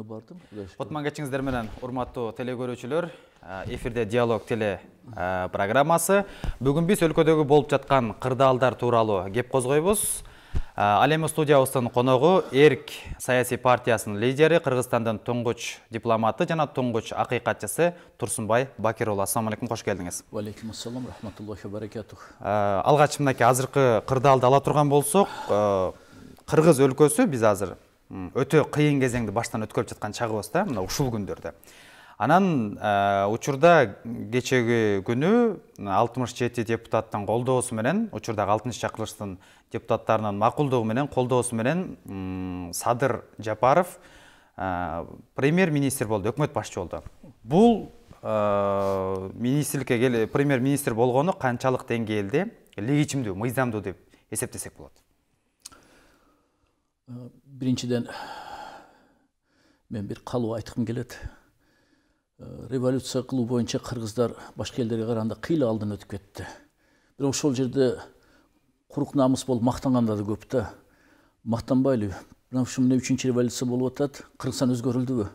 үйүнө бардым кутман кечиңиздер менен урматтуу теле көрүүчүлөр э, эфирде диалог теле э, программасы бүгүн биз өлкөдөгү болуп жаткан кырдаалдар тууралуу кеп козгойбуз э, ал эми студиябыздын коногу эрк саясий партиясынын лидери кыргызстандын туңгуч дипломаты жана туңгуч акыйкатчысы турсунбай бакир уулу ассаламу алейкум кош келдиңиз алейкум ассалам рахматуллахи баракатух алгач мынакей азыркы кырдаалды ала турган болсок кыргыз өлкөсү биз азыр өтө кыйын кезеңди баштан өткөрүп жаткан чагыбыз да мына ушул күндөрдө анан э, учурда кечеги күнү алтымыш жети депутаттын колдоосу менен учурдагы алтынчы чакырылыштын депутаттарынын макулдугу менен колдоосу менен садыр жапаров э, премьер министр болду өкмөт башчы болду бул э, министрликке премьер министр болгону канчалык деңгээлде легитимдүү мыйзамдуу деп эсептесек болот Э, біріншіден мен бір қалу айтқым келеді э, революция қылу бойынша қырғыздар башқа елдерге қарағанда кыйла алдын өтіп кетті бірақ сол жерде құрық намыс болып мақтанғандар да көп та мақтанбайлы мына міне үшінші революция болып жатады қырғызстан өзгөрүлдүбү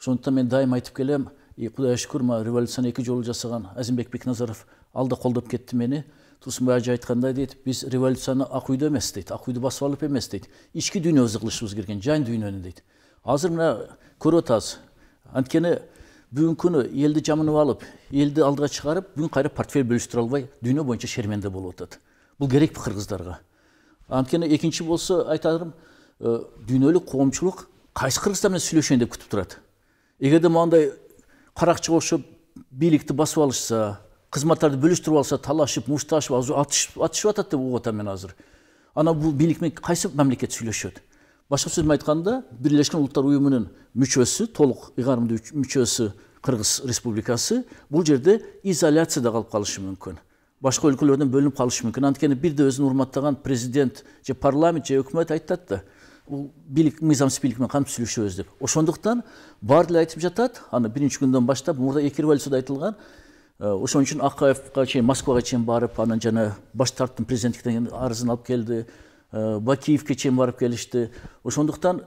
сондықтан мен дайым айтып келем и құдайға шүкір мына революцияны екі жолы жасаған әзімбек бекназаров алды қолдап кетті мені тылсым бажы айткандай дейт биз революцияны ак үйдө эмес дейт ак үйдү басып алып эмес дейт ички дүйнөбүздү кылышыбыз керек жан дүйнөнү дейт азыр мына көрүп атабыз анткени бүгүнкү күнү элди жамынып алып элди алдыга шығарып бүгүн кайра портфель бөлүштүрө албай дүйнө боюнча шерменде болуп атат бул керекпи кыргыздарга анткени экинчи болсо айтарым дүйнөлүк коомчулук кайсы кыргыздар менен сүйлөшөйүн деп күтүп турат эгерде моундай каракчыга окшоп бийликти басып алышса кызматтарды бөлүштүрүп алса талашып мушташып азыр атышып атат деп угуп атам мен азыр ана бул бийлик менен кайсы мамлекет сүйлөшөт башка сөз менен айтканда бирлешкен улуттар уюмунун мүчөсү толук ыйгарымдуу мүчөсү кыргыз республикасы бул жерде изоляцияда калып калышы мүмкүн башка өлкөлөрдөн бөлүнүп калышы мүмкүн анткени бир да өзүн урматтаган президент же парламент же өкмөт айтат да бул бийлик мыйзамсыз бийлик менен кантип сүйлөшөбүз деп ошондуктан баары эле айтып жатат аны биринчи күндөн баштап мурда эки революцияда айтылган Э, ошон үчүн акаевга чейин москвага чейин барып анан жана баш тарттым президенттиктен арызын алып келди э, бакиевке чейин барып келишти ошондуктан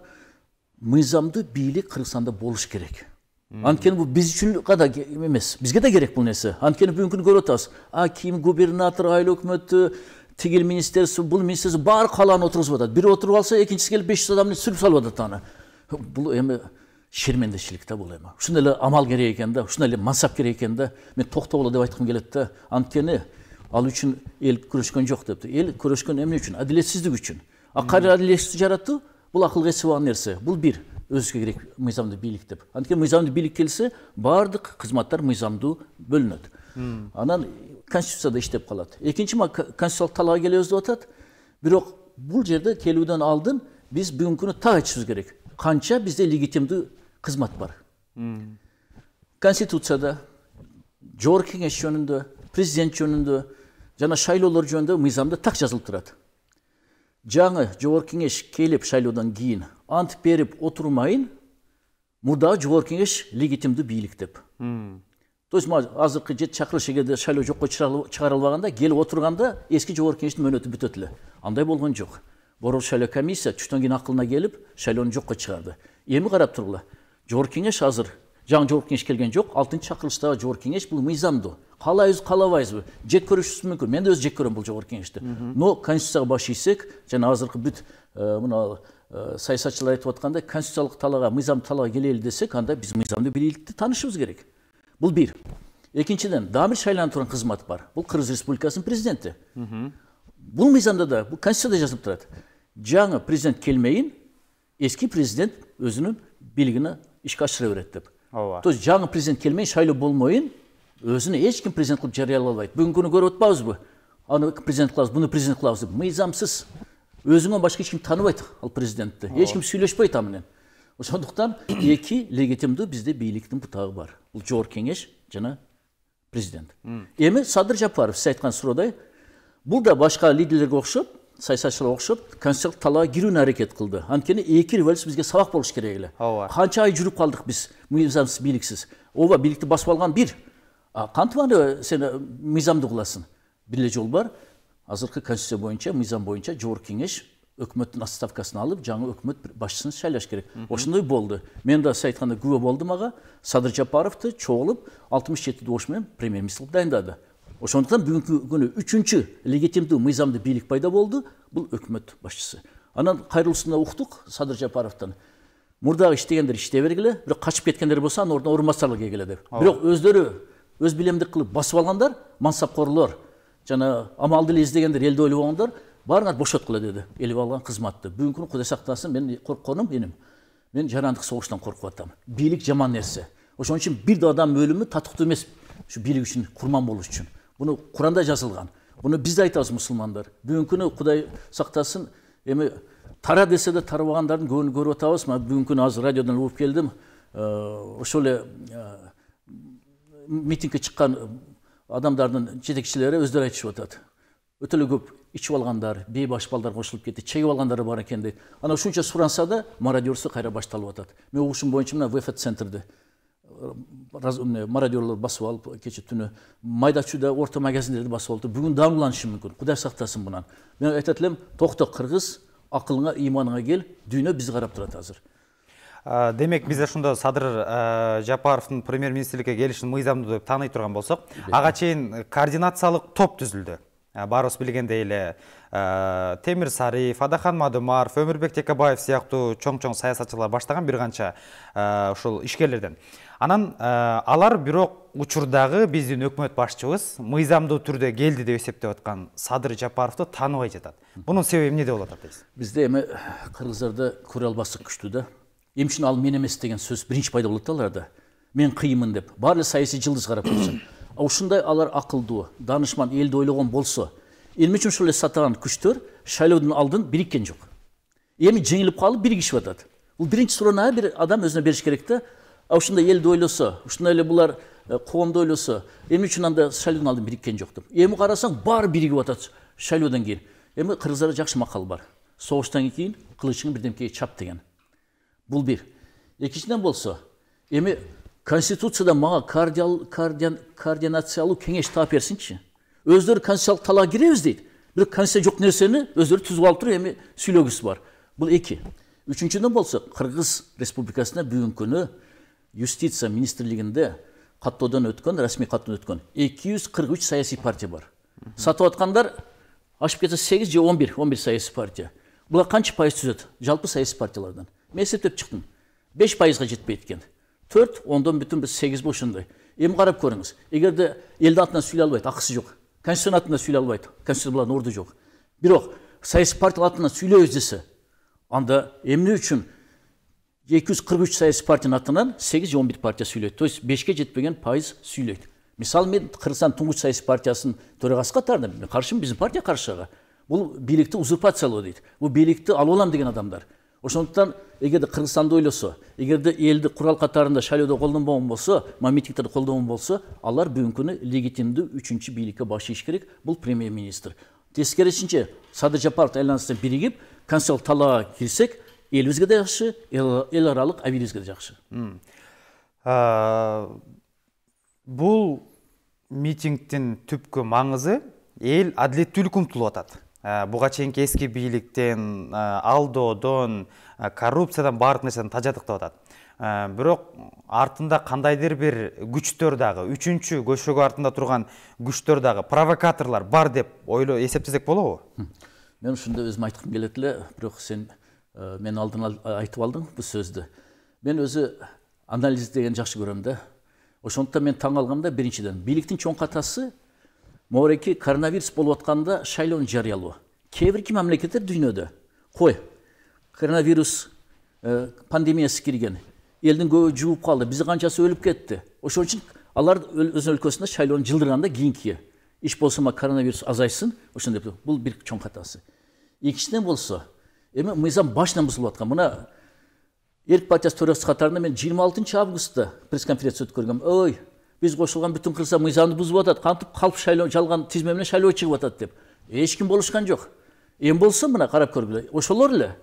мыйзамдуу бийлик кыргызстанда болуш керек анткени бул биз үчүн да эмес бизге да керек бул нерсе анткени бүгүнкү күнү көрүп атабыз аким губернатор айыл өкмөтү тигил министерство бул министерство баары калааны отургузуп атат бири отуруп алса экинчиси келип беш жүз адамды сүрүп салып атат аны бул эми шермендешілікте бола ма шын эле амал керек экен да ушундай эле мансап керек экен да мен токтогула деп айткым келет да анткени ал үчүн эл күрөшкөн жок деп эл күрөшкөн эмне үчүн адилетсиздик үчүн а кайра адилетсиздикти жаратуу бул акылга сыйбаган нерсе бул бир өзүбүзгө керек мыйзамдуу бийлик деп анткени мыйзамдуу бийлик келсе баардык кызматтар мыйзамдуу бөлүнөт анан конституцияда иштеп калат экинчи мына конституциялык талаага келебиз деп атат бирок бул жерде келүүдөн алдын биз бүгүнкү күнү так айтышыбыз керек канча бизде легитимдүү қызмат бар конституцияда жогорку кеңеш жөнүндө президент жөнүндө жана шайлоолор жөнүндө мыйзамда так жазылып турат жаңы жогорку кеңеш келип шайлоодон кийин ант берип отурмайын мурдагы жогорку кеңеш легитимдүү бийлик деп то есть мына азыркы жети чакырылыш эгерде шайлоо жокко чыгарылбаганда келип отурганда эски жогорку кеңештин мөөнөтү бүтөт эле андай болгон жок борбор шайлоо комиссия түштөн кийин акылына келип шайлоону жокко чыгарды эми карап тургула жогорку кеңеш азыр жаңы жогорку кеңеш келген жок алтынчы чакырылыштагы жогорку кеңеш бул мыйзамдуу каалайбыз каалабайбызбы жек көрүшүбүз мүмкүн мен да өзү жек көрөм бул жогорку кеңешти но конституцияга баш ийсек жана азыркы бүт мына саясатчылар айтып аткандай конституциялык талаага мыйзам талаага келели десек анда биз мыйзамды бийликти таанышыбыз керек бул бир экинчиден дамир бир шайланып турган кызмат бар бул кыргыз республикасынын президенти бул мыйзамда да бул конституцияда жазылып турат жаңы президент келмейин эски президент өзүнүн бийлигине ашыра береді деп ооба то есть жаңа президент келмей шайлоо болмоюн өзүнө эч ким президент кылып жарыялай албайт бүгүнкү күнү көрүп атпайбызбы аны президент кылабыз буну президент кылабыз деп мыйзамсыз өзүңөн башка эч ким тааныбайт ал президентти эч ким сүйлөшпөйт а менен ошондуктан эки легитимдүү бизде бийликтин бутагы бар бул жогорку кеңеш жана президент эми садыр жапаров сиз айткан суроодай бул да башка лидерлерге окшоп саясатшылар оқшып конституциялық талаға келуіне әрекет қылды анткени екі революция бізге сабақ болуш керек эле ооба канча ай жүріп қалдық біз мыйзамсыз бийликсиз ооба бийликти басып алған бир кантип аны сен мыйзамды кыласың бир эле жол бар азыркы конституция боюнча мыйзам боюнча жогорку кеңеш өкмөттүн отставкасын алып жаңы өкмөт башчысын шайлаш керек ошондой болду мен да сиз айткандай күбө болдум ага садыр жапаровду чогулуп алтымыш жети добуш менен премьер министр кылып дайындады ошондуктан бүгүнкү күнү үчүнчү легитимдүү мыйзамдуу бийлик пайда болду бул өкмөт башчысы анан кайрылуусунда уктук садыр жапаровдон мурдагы иштегендер иштей бергиле бирок качып кеткендер болсо анын ордуна орун басарлар келгиле деп бирок өздөрү өз билемдик кылып басып алгандар мансапкорлор жана амалды эле издегендер элди ойлобогондор баарыңар бошоткула деди эл алган кызматты бүгүнкү күнү кудай сактасын мен коркконум иним мен жарандык согуштан коркуп атам бийлик жаман нерсе ошон үчүн бир да адам өлүмү татыктуу эмес ушу бийлик үчүн курман болуш үчүн бұны құранда жазылған бұны біз де айтамыз мұсылмандар бүгінгі күні құдай сақтасын эми тара десе де тарабагандардын көбүн көріп отырамыз мына бүгүнкү күнү азыр радиодан угуп келдім ошол эле митингге чыккан адамдардын жетекчилери өздөрү айтышып атат өтө эле көп ичип алгандар бейбаш балдар кошулуп кетти чегип алгандар бар экен дейт анан ушунча суранса да мародерство кайра башталып атат мен угушум боюнча мына вф центрде разумный мародерлы басып алып кеше түнү майда чүйдө орта магазиндерди басып алды бүгүн дагууланышы мүмкүн кудай сактасын мунан мен айтат элем токто кыргыз акылыңа ыйманыңа кел дүйнө бизди карап турат азыр демек бізде ошондо садыр жапаровдун премьер министрликке келишин мыйзамдуу деп тааный турган болсок ага чейин координациялык топ түзүлдү баарыбыз билгендей эле темир сариев адахан мадумаров өмүрбек текебаев сыяктуу чоң чоң саясатчылар баштаган бир канча ушул ишкерлерден анан э, алар бирок учурдагы биздин өкмөт башчыбыз мыйзамдуу түрдө келди деп эсептеп аткан садыр жапаровду тааныбай жатат мунун себеби эмнеде болуп атат дейсиз бизде эми кыргыздарда көрө албастык күчтүү да эмне үчүн ал мен эмес деген сөз биринчи пайда болот да аларда мен кыйынмын деп баары эле саясий жылдыз карап көрсөң а ушундай алар акылдуу даанышман элди ойлогон болсо эмне үчүн ушул эле сатаган күчтөр шайлоодон алдын бириккен жок эми жеңилип калып биригишип атат бул биринчи ар бир адам өзүнө бериш керек да ушундай элди ойлосо ушундай эле булар э, коомду ойлосо эмне үчүн анда шайлоодон алдын бириккен жок деп эми карасаң баары биригип атат шайлоодон кийин эми кыргыздарда жакшы макал бар согуштан кийин кылычыңы бирдемкеге чап деген бул бир экинчиден болсо эми конституцияда мага координациялуу кеңеш таап берсинчи өздөрү конституциялык талаага киребиз дейт бирок конституция жок нерсени өздөрү түзүп алып туруп эми сүйлөгүсү бар бул эки үчүнчүдөн болсо кыргыз республикасында бүгүнкү күнү юстиция министрлігінде қаттаудан өткен рәсми қаттаудан өткен 243 саяси партия бар сатып жатқандар ашып кетсе сегіз же он бір он бір саяси партия бұлар қанша пайыз түзеді жалпы саяси партиялардан мен есептеп шықтым беш пайызға жетпейді екен төрт ондан бүтін бір сегіз бұл шындай енді қарап көріңіз егер де елдің атынан сөйлей алмайды ақысы жоқ конституцияның атынан сөйлей алмайды конституция орны жоқ бірақ саяси партия атынан сөйлейміз десе анда емне үшін 243 саяси партиянын атынан 8-11 партия сүйлөйт то есть бешке жетпеген пайыз сүйлөйт мысалы мен қырғызстан тұңғыш саяси партиясының төрағасы қатарында мен партия қаршыға бұл билікті узурпациялау дейді бұл билікті алып алам деген адамдар ошондуктан эгерде кыргызстанды ойлосо эгерде элди курал катарында шайлоодо колдонбогон болсо мамитингтерди колдогон болсо алар бүгүнкү күнү легитимдүү үчүнчү бийликке баш ийиш керек бул премьер министр тескерисинче садыр жапаровду айланасына биригип конституциялык талаага кирсек елімізге де жақсы ел аралық әуелімізге де жақсы бұл митингтің түпкі маңызы ел әділеттілік ұмтылып жатады бұға чейинки ескі бийликтен алдоодон коррупциядан барлық нәрседен тажатықтап жатады ә, бирок артында кандайдыр бир күчтөр дагы үчүнчү көшөгө артында турган күчтөр дагы провокаторлор бар деп ойло эсептесек болобу мен ушунда өзүм айткым келет эле бирок сен ә, мен алдын айтып алдым бұл сөзді мен өзі анализ деген жақсы көремін да ошондуктан мен таң алғанда да биринчиден бийликтин чоң катасы мореки коронавирус болуп атканда шайлоону жарыялоо кээ бирки мамлекеттер дүйнөдө кой коронавирус ә, пандемиясы кирген элдин көбү жугуп калды бизди канчасы өлүп кетти ошон үчүн алар өз өлкөсүндө шайлоону жылдырганда кийинкиге иш болсо ма коронавирус азайсын ошондой бул бир чоң катасы экинчиден болсо эми мыйзам башынан бузулуп аткан мына эрк партиясы төрагасы катарында мен жыйырма алтынчы августта пресс конференция өткөргөм ой биз кошулган бүтүн кыргызстан мыйзамды бузуп атат кантип калп шайлоо жалган тизме менен шайлоо чыгып атат деп эч ким болушкан жок эми болсо мына карап көргүлө ошолор эле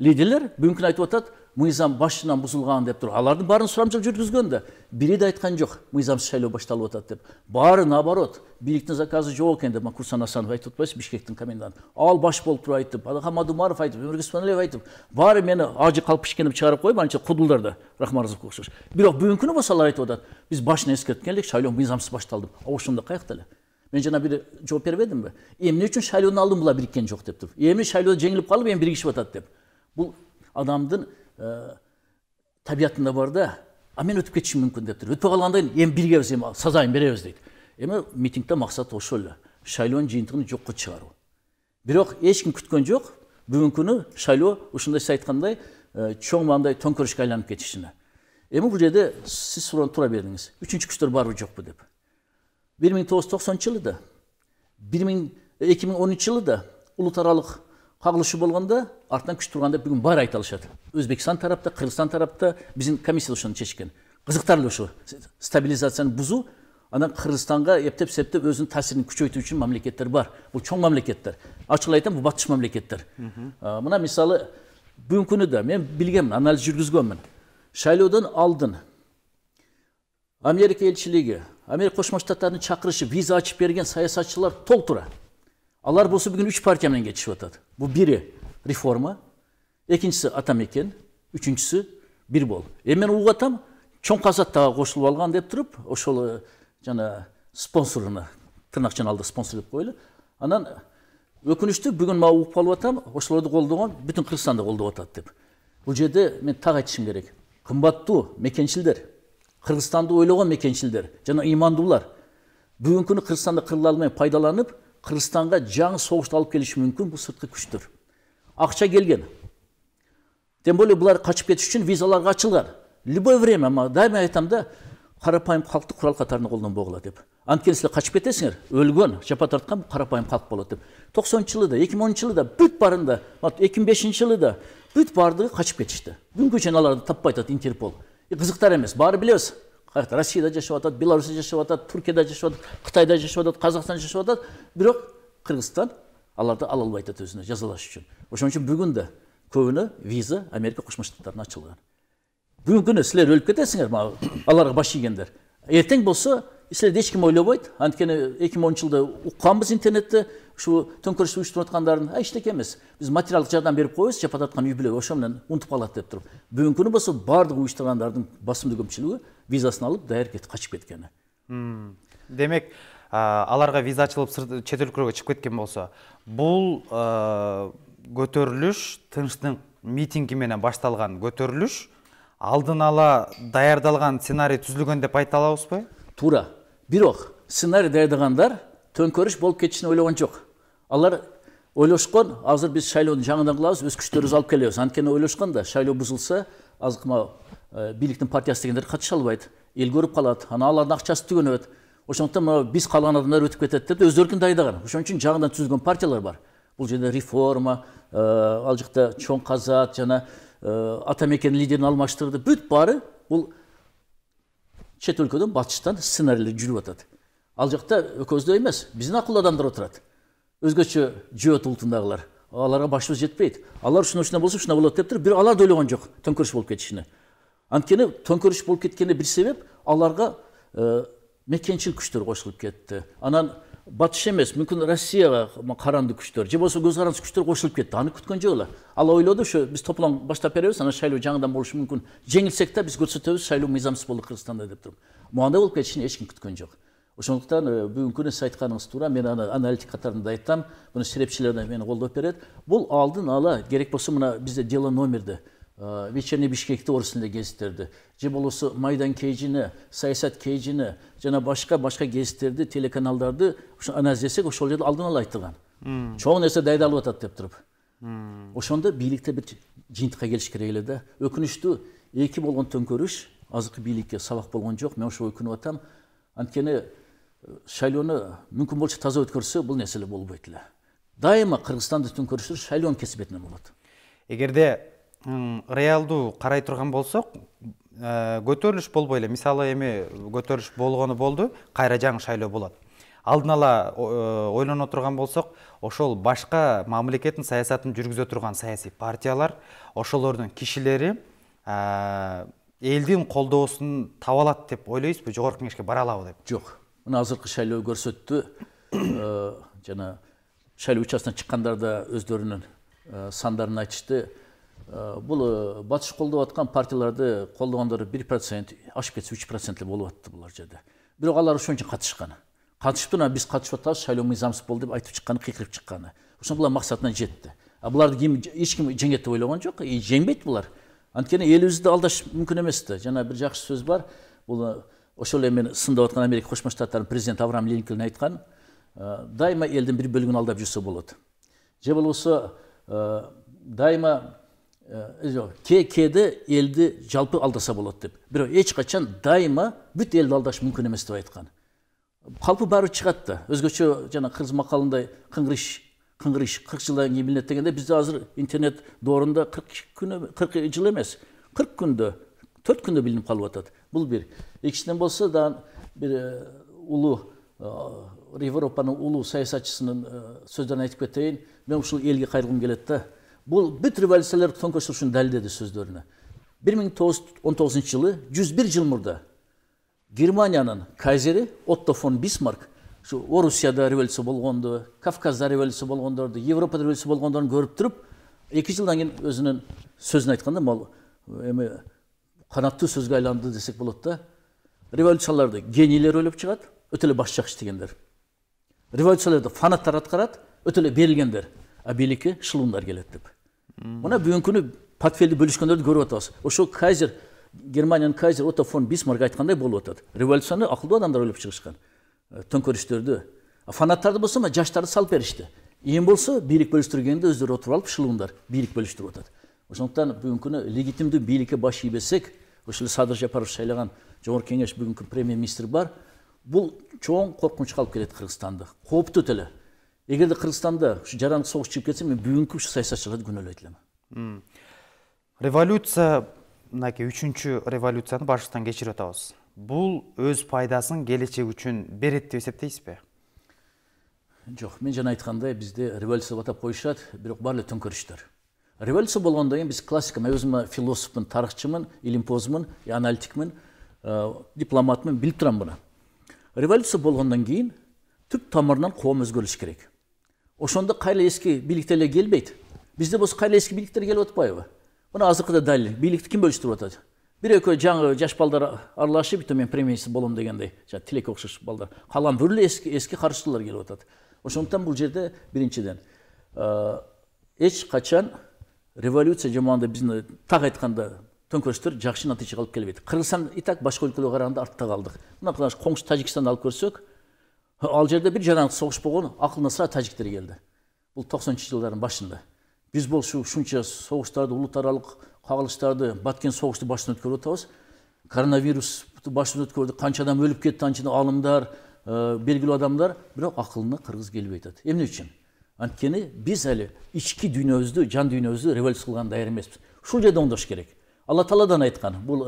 лидерлер күнү айтып атат мыйзам басшынан бұзылған деп тұр алардын баарын сұрамжылық жүргізген да бірі де айтқан жоқ мыйзамсыз шайлоо башталып жатады деп бары наоборот биліктің заказы жок экен деп курсан асанов айтып отырмайсыз бишкектин коменданты ал баш болуп туруп айтып адахан мадумаров айтып өміргүл сманәлиев айтып бары мені ажы қалпышкен деп шығарып анча анша да рахмарзовқа окшош бирок бүгүнкү күнү болсо алар айтып атат биз башына эскерткен элек шайлоо мыйзамсыз башталды деп ошондо каякта эле мен жана бир жооп бербедимби эмне үчүн шайлоону алдын була бириккен жок деп туруп эми шайлоодо жеңилип калып эми биригишип атат деп Bu adamın e, tabiatında var da amin ötüp geçişi mümkün deptir. Ötüp alanda yem bir gevzeyim, sazayım bir gevzdeyik. Ama mitingde maksat o şöyle. Şaylon cintiğini yokku çıkarı. Biroq hech kim kutgan yo'q bugungi kuni shaylov o'shanda siz aytganday cho'ng e, manday to'nkurishga aylanib ketishini endi bu yerda siz sorun turaverdingiz uchinchi kuchlar bormi yo'qmi deb bu ming to'qqiz yuz to'qsoninchi yilida bir ming e, ikki ming o'ninchi yilida ulutararoq қағылышы болғанда артынан күш тұрғанда бүгін бар айта алышады өзбекстан тарапта қырғызстан тарапта біздің комиссия ошоны шешкен қызықтарлы ошо стабилизацияны бузуу ана қырғызстанға ептеп септеп өзінің таасирин күшейту үшін мамлекеттер бар бұл чоң мамлекеттер ачык айтам бул батыш мамлекеттер мына мысалы бүгүнкү күнү да мен білгенмін анализ жүргізгенмін шайлоодон алдын америка елшілігі америка кошмо штаттарының чакырышы виза ашып берген саясатчылар толтура Алар Alar bulsa партия менен кетишип атат бул бири реформа экинчиси ата мекен үчүнчүсү бир бол эми мен угатам чоң дагы кошулуп алган деп туруп ошол э, жана спонсоруна тырнакчаны алды спонсор деп коелу анан өкүнүчтүү бүгүн мага угуп калып атам ошолорду колдогон бүтүн кыргызстанды колдоп атат деп бул жерде мен так айтышым керек кымбаттуу мекенчилдер кыргызстанды ойлогон мекенчилдер жана ыймандуулар бүгүнкү күнү кыргызстанды кырыла алмай пайдаланып қырғызстанға жаңы соғысты алып келіші мүмкін бұл сыртқы күштер ақша келген тем более бұлар қашып кету үшін визаларға ашылған любой время дайым айтам да қарапайым халықты құрал қатарына қолданбауға деп анткени сіздер қашып кетесіңдер өлген жапа тартқан қарапайым халық болады деп тоқсаныншы жылы да екі мың оныншы жылы да бүт барын да екі мың бесінші жылы да бүт бардығы қашып кетішті бүгінге шейін оларды таппай жатады интерпол қызықтар емес бары білеміз россияда жашап жатады беларусьта жашап жатады түркияда жашап жатады қытайда жашап жатады қазақстанда жашап жатады бірақ қырғызстан аларды ала албай атат өзіне жазалаш үшін ошон үчүн бүгүн да көбүнө виза америка кошмо штаттарына ачылган бүгүнкү күнү силер өлүп кетесиңер мына аларга баш ийгендер эртең болсо силерди эч ким ойлобойт анткени эки миң онунчу жылда укканбыз интернетте ушул төңкөрүштү уюштуруп аткандарын а эчтеке эмес биз материалдык жардам берип коебуз жапа аткан үй бүлө ошо менен унутуп калат деп туруп бүгүнкү күнү болсо баардык уюштургандардын басымдуу көпчүлүгү визасын алып даяр етіп қашып кеткені Үм, демек ә, аларға виза ашылып шет өлкөлөргө шығып кеткен болса бұл ә, көтөрүлүш тынчтык митинги басталған башталган алдын ала даярдалған сценарий түзілген деп айта алабызбы тура бирок сценарий даярдагандар төңкөрүш болуп кетишин ойлогон жок алар ойлошкон азыр биз шайлоону жаңыдан кылабыз өз күчтөрүбүздү алып келебиз анткени ойлошкон да шайлоо бузулса азықма э, биліктің партиясы дегендер қатыша албайды, ел көріп қалады алардың ақшасы түгенеді ошондуктан мына биз калган адамдар өтүп кетет деп өздерін дайындаған ошон үчүн жаңыдан түзүлгөн партиялар бар бул жерде реформа ә, ал жакта чоң казат жана ә, э, ата лидерин алмаштырды бүт бары бул чет өлкөдөн батыштан сценарийлер жүрүп атат ал жакта экөөбүздөй эмес биздин акылдуу адамдар отурат өзгөчө жөөт улутундагылар аларға башыбыз жетпейді алар үшін осындай болса осындай болады деп туруп бирок алар да ойлаған жок төңкөрүш болуп кетішіне анткени төңкөрүш болуп кеткенде бир себеп аларга э, мекенчил күштер қосылып кетті анан батыш емес мүмкін россияга каранды күштер же болбосо көз күштер қосылып кетті аны күткен жоқ олар ал ойлады ошо біз топлан бастап береміз ана шайлоо жаңыдан болушу мүмкін жеңілсек та біз көрсөтөбүз шайлоо мыйзамсыз болду қырғызстанда деп туруп андай болуп кетишин эч ким күткөн ошондуктан э, бүгүнкү күнү сиз айтканыңыз туура мен аны аналитик катарында айтам муну серепчилер да мени колдоп берет бул алдын ала керек болсо мына бизде дело номерде э, вечерний бишкекти орус тилинде гезиттерди же болбосо майдан кейжини саясат кейжини жана башка башка гезиттерди телеканалдарды анализ этсек ошол жерде алдын ала айтылган чоң нерсе дайдалып атат деп туруп ошондо бийликте бир жыйынтыкка келиш керек эле да өкүнүчтүү эки болгон төңкөрүш азыркы бийликке сабак болгон жок мен ошого өкүнүп атам анткени шайлоны мүмкүн болса таза өткөрсө бул нерселер болбойт эле дайыма кыргызстанда төңкөрүштөр шайлоон кесибетинен болот эгерде реалдуу карай турган болсок көтөрүлүш ә, болбой эле мисалы эми көтөрүлүш болгону болду кайра жаңы шайлоо болот алдын ала ә, ойлоно турган болсок ошол башка мамлекеттин саясатын жүргүзө турган саясий партиялар ошолордун кишилери элдин ә, колдоосун таба алат деп ойлойсузбу жогорку кеңешке бара алабы деп жок мына азыркы шайлау көрсөттү Э, жана шайлоо чыккандар чыккандарда өздөрүнүн э, сандарын айтышты э, бул э, батыш колдоп аткан партияларды колдогондор бир процент ашып кетсе үч эле болуп атты булар жерде бирок алар ошон үчүн катышкан катышыптыр анан биз катышып атабыз шайлоо мыйзамсыз болду деп айтып чыкканы кыйкырып чыкканы ошон булар максатына жетти а буларды ким эч ким жеңет деп ойлогон жок и жеңбейт булар анткени элибизди алдаш мүмкүн эмес да жана бир жакшы сөз бар бул ошол эле мен сындап аткан америка кошмо штаттарынын президенти авраам линкольн айткан дайыма элдин бир бөлүгүн алдап жүрсө болот же болбосо дайыма кээде элди жалпы алдаса болот деп бирок эч качан дайыма бүт элди алдаш мүмкүн эмес деп айткан калпы баары чыгат да өзгөчө жана кыргыз макалындай кыңгырыш кыңгырыш кырк жылдан кийин билинет дегенде бизде азыр интернет доорунда кырк күн кырк жыл эмес кырк күндө төрт күндө билинип калып атат бул бир екіншіден болсо да бір ұлы европанын ұлы саясатшысының сөздерін айтып кетейін мен ушул елге кайрылгым келет да бул бүт революцияларды тоң үшін далилдеди сөздөрүнө бир миң тогуз жүз он тогузунчу жылы жүз бир жыл мурда германиянын кайзери отто фон бисмарк ушу орусияда революция болгонду кавказда революция болгондорду европада революция болгондорун көрүп туруп эки жылдан кийин өзүнүн сөзүн айтканда да могул эми канаттуу сөзгө айланды десек болот да революцияларды генийлер ойлап шығады өтеле бас жақ дегендер революцияларды фанаттар атқарады өтеле берилгендер а билікке шылуындар келет деп мына бүгінгі күні портфельді бөлүшкөндөрдү көріп атабыз ошо кайзер германияның кайзер отто фон бисмарк айтқандай болып жатады революцияны ақылды адамдар ойлап шығышқан төңкерістерді фанаттарды болса мына жаштарды салып берішті ең болса билік бөлістіргенде өздері отырып алып шылуындар билік бөлістіріп жатады ошондуктан бүгүнкү күнү легитимдүү бийликке баш ийбесек ошол садыр жапаров шайлаган жогорку кеңеш бүгүнкү премьер министр бар бул чоң коркунучка алып келет кыргызстанды кооптуу өтө эле эгерде кыргызстанда ушу жарандык согуш чыгып кетсе мен бүгүнкү ушу саясатчыларды күнөөлөйт элем революция мынакей үчүнчү революцияны башыбыздан кечирип атабыз бул өз пайдасын келечек үчүн берет деп эсептейсизби жок мен жана айткандай бизде революция деп атап коюшат бирок баары эле төңкөрүштөр революция болғандан кейін біз классика мен өзім философпын тарихшымын илимпозмын аналитикпін ә, дипломатпын біліп тұрамын бұны революция болғандан кейін түп тамырынан қоғам өзгеріліш керек ошондо кайра эски бийликтер эле келбейт бизде болсо кайра эски бийликтер келип атпайбы мына азыркыда далил бийликти ким бөлүштүрүп атат бир экөө жаңы жаш балдар аралашып бүйтө мен премьер болом дегендей жанагы тилекке окшош балдар калган бир эле эски эски каршылар келип атат ошондуктан бул жерде биринчиден эч качан революция жаманда біздің э, тақ айтқанда төңкерістер жақсы нәтижеге алып келіп еді қырғызстан и так басқа өлкелерге қарағанда артта қалдық мына қоңсы тәжікстанды алып көрсек ал жерде бір согуш соғыс болған ақылына сірә тәжіктер келді бұл тоқсаныншы жылдардың басында біз бұл шунша соғыстарды ұлытаралық қағылыстарды баткен соғысты басынан өткеріп отырмыз коронавирус басынан өткерді қанша адам өліп кетті қанша ғалымдар ә, белгілі адамдар бірақ ақылына қырғыз келбей жатады эмне үчүн анткени биз али ички дүйнөбүздү жан дүйнөбүздү революция кылганга даяр эмеспиз ушул жерде оңдош керек алла тааладан айткан бул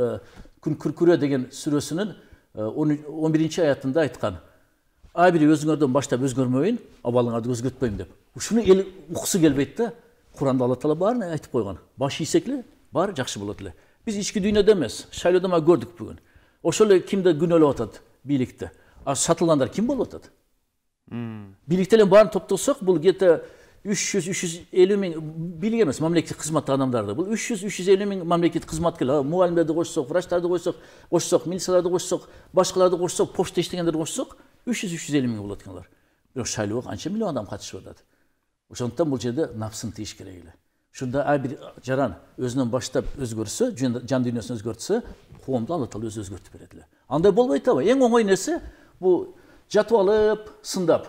күн күркүрө деген сүрөсүнүн он биринчи аятында айткан бири өзүңөрдөн баштап өзгөрмөйүн абалыңарды өзгөртпөйм деп ушуну эл уккусу келбейт да куранда алла таала баарын айтып койгон баш ийсек эле баары жакшы болот эле биз ички дүйнөдө эмес шайлоодо мына көрдүк бүгүн ошол эле кимди күнөөлөп атат бийликти а сатылгандар ким болуп атат биліктен баарын топтосок бул где то үч жүз үч жүз элүү миң бийлик эмес мамлекеттик қызметтік адамдарды бул үч жүз үч жүз элүү миң мамлекеттик кызматкер мугалимдерди кошсок врачтарды кошсок кошсок милицияларды кошсок башкаларды кошсок почта иштегендерди кошсок үч жүз үч жүз элүү миң болот экен алар бирок шайлоого канча миллион адам катышып атат ошондуктан бул жерде напсын тыйыш керек эле ушунда ар бир жаран өзүнөн баштап өзгөрсө жан дүйнөсүн өзгөртсө коомду алла өзү өзгөртүп берет эле андай болбойт аба эң оңой нерсе бул жатып алып сындап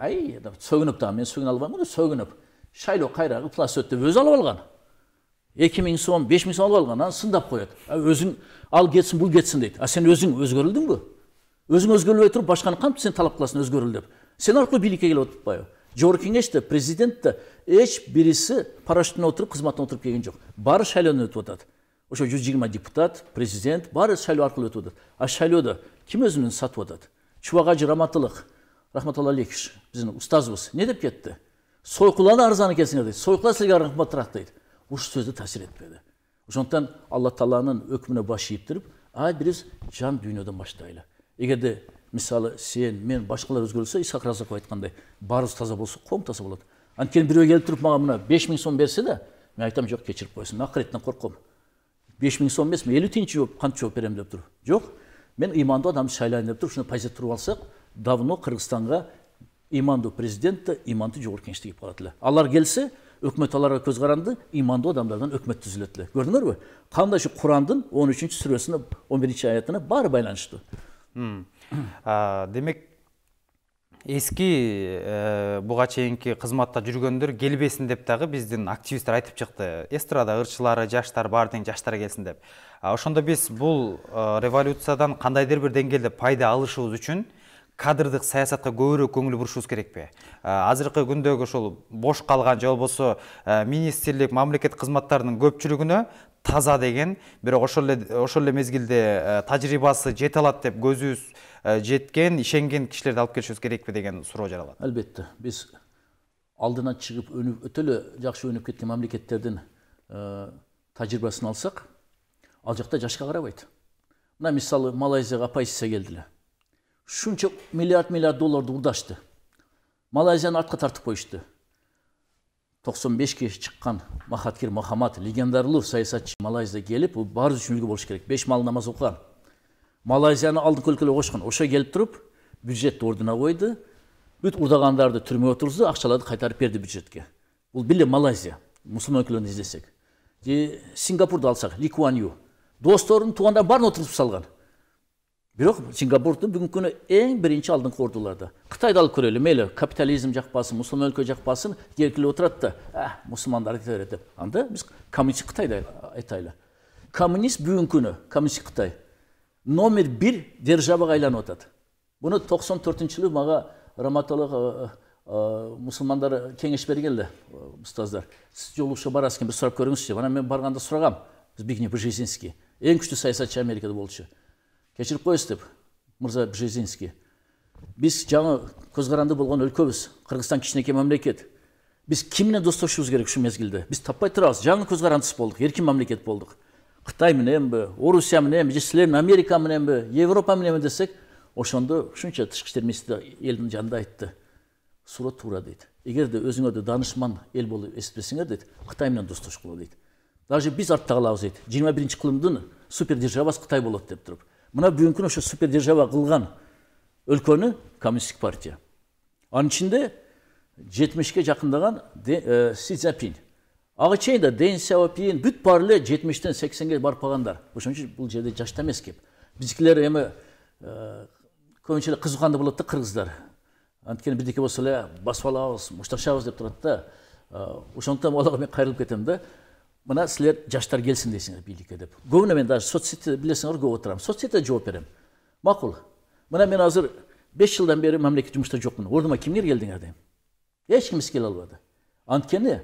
әй сөгініп та мен сөгін алмаймын ғой сөгініп шайлау қайрағы деп өзі алып алған екі мың сом бес мың сом алып алған ана сындап қояды өзің ал кетсін бұл кетсін дейді а сен өзің өзгерілдің бе өзің өзгермей тұрып басқаны қанып сен талап қыласың өзгеріл деп сен арқылы билікке келіп отырып па жоғары кеңес те президент те еш бірісі парашютіне отырып қызматына отырып келген жоқ бары шайлаудан өтіп жатады ошо жүз жыйырма депутат президент баары шайлоо аркылуу өтүп атат а шайлоодо кім өзінің сатып атат Чубагажы Раматылық, рахматалла алейхиш, біздің устазыбыз не деп кетті? Сойқыланы арзаны кесіңдер дейді. Сойқыла силерге рахматтырақ дейді. Уш сөзді таасир этпеди Ошондуктан Алла Тааланын өкүмүнө баш ийип ай бирибиз жан дүйнөдөн баштайлы. Эгерде мисалы сен, мен, башкалар өзгөрсө Исак Разаков айткандай, баарыбыз таза болсо, коом таза болот. Анткени бирөө келип туруп мага мына 5000 миң сом берсе да, мен айтам жок кечирип койсун. Мен акыреттен корком 5000 миң сом эмес, элүү 50 тиын жооп, канча жооп берем деп туруп. Жок, мен иманды адам сайлайын деп тұр шындай позиция тұрып алсақ давно қырғызстанға президент президентті иманды жогорку кеңеште келип калат эле алар келсе өкмөт аларга көз каранды иманды адамдардан өкмөт түзүлөт эле көрдүңөрбү кандай ушу курандын он үчүнчү сүрөсүнө он биринчи аятына баары байланыштуу демек эски э, буга чейинки кызматта жүргөндөр келбесин деп дагы биздин активисттер айтып чыкты эстрада ырчылары жаштар баары тең жаштар келсин деп ошондо биз бул э, революциядан кандайдыр бир деңгээлде пайда алышыбыз үчүн кадрдык саясатка көбүрөөк көңүл бурушубуз керекпи э, азыркы күндөгү ушул бош калган же болбосо э, министрлик мамлекет кызматтарынын көпчүлүгүнө таза деген бирок ошол эле ошол эле мезгилде тажрыйбасы жете алат деп көзүбүз жеткен ишенген кишилерди алып келишибиз керекпи деген суроо жаралат албетте биз алдынан чыгып өнүп өтө эле жакшы өнүп кеткен мамлекеттердин тажрыйбасын алсак ал жақта жасқа қарабайды мына мысалы малайзияға оппозиция келділе шунша миллиард миллиард долларды урдашты малайзияны артқа тартып қойышты 95-ке шыққан махаткир махамад легендарлы саясатшы малайзия келіп ол бар үшін үлгі болуш керек беш мал намаз оқыған малайзияны алды өлкөлөргө кошкон ошо келіп тұрып бюджетті ордуна қойды бүт урдагандарды түрмөгө отырғызды акчаларды кайтарып берді бюджетке Бұл били малайзия мұсылман өлкөлөрүн іздесек же алсақ алсак ликуанью достарын туғандарын барын отырғызып салған бирок сингапурду бүгүнкү күнү эң биринчи алдыңкы ордуларда кытайды алып көрөлү мейли капитализм жакпасын мусулман өлкө жакпасын эркелеп отурат да мусулмандар айта берет деп анда биз коммунист кытайды айтайлы коммунист бүгүнкү күнү коммунисттик кытай номер бир державага айланып атат буну токсон төртүнчү жылы мага раматалы мусулмандар кеңеш берген эле устаздар сиз жолугушууга барасыз экен бир сурап көрүңүзчү анан мен барганда сурагам евгений бжезинский ең күшті саясатшы америкада болчу кешіріп қойсыз деп мырза бжезинский біз жаңа көзқаранды болған өлкөбіз қырғызстан кішінекей мемлекет біз кіммен достасуымыз керек ушул мезгілде біз таппай турабыз жаңы көзқарандыс болдық еркін мемлекет болдық кытай мененби орусия мененби же силер менен америка мененби европа бе десек ошондо ушунча тышкы иштер министри элдин жанында айтты суроо туура дейт эгерде де данышман эл болуп эсептесеңер дейт қытай менен достошкула дейт даже биз артта дейт жыйырма биринчи кылымдын супер супердержавасы кытай болот деп туруп мына бүгінгі ошо супер супердержава кылган өлкөнү коммунисттик партия оның ішінде жетимишке жақындаған си ә, ага чейин да дэн сяопин бүт баары эле жетимиштен сексенге барып калгандар ошон үчүн бул жерде жашта эмес кеп биздикилер эми көбүнчө эле кызыкканды болот да кыргыздар анткени бирдеке болсо эле басып алабыз мушташабыз деп турат да ошондуктан балага мен кайрылып кетем да мына силер жаштар келсин дейсиңер бийликке деп көбүнө мен даже соцсетте билесиңер көп отурам соцсетте жооп берем макул мына мен азыр беш жылдан бери мамлекет жумушта жокмун ордума кимдер келдиңер дейм эч кимибиз келе албады анткени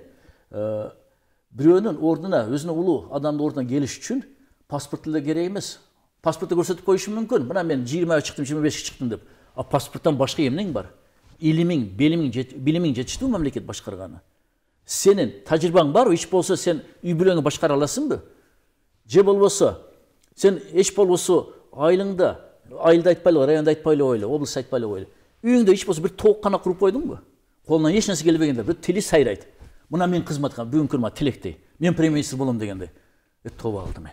бирөөнүн ордуна өзүнүн улуу адамдын ордуна келиш үчүн паспорт деле керек эмес паспортто көрсөтүп коюшу мүмкүн мына мен жыйырмага чыктым жыйырма бешке чыктым деп а паспорттан башка эмнең бар илимиң билимиң жетиштүү мамлекет башкарганы сенен тәжірибең бар еш болса сен үй бүлеңді басқара аласың ба же болбосо сен еш болбосо айылыңда айылды айтпайлы районду айтпайлы ойлы облыс айтпайлы ойлы үйіңде еш болса бір тоқ қана құрып қойдың ба еш нәрсе келбегенде бір тілі сайрайды мына мен қызмет қыламын бүгінгі күні мен премьер министр боламын дегенде е тоба мен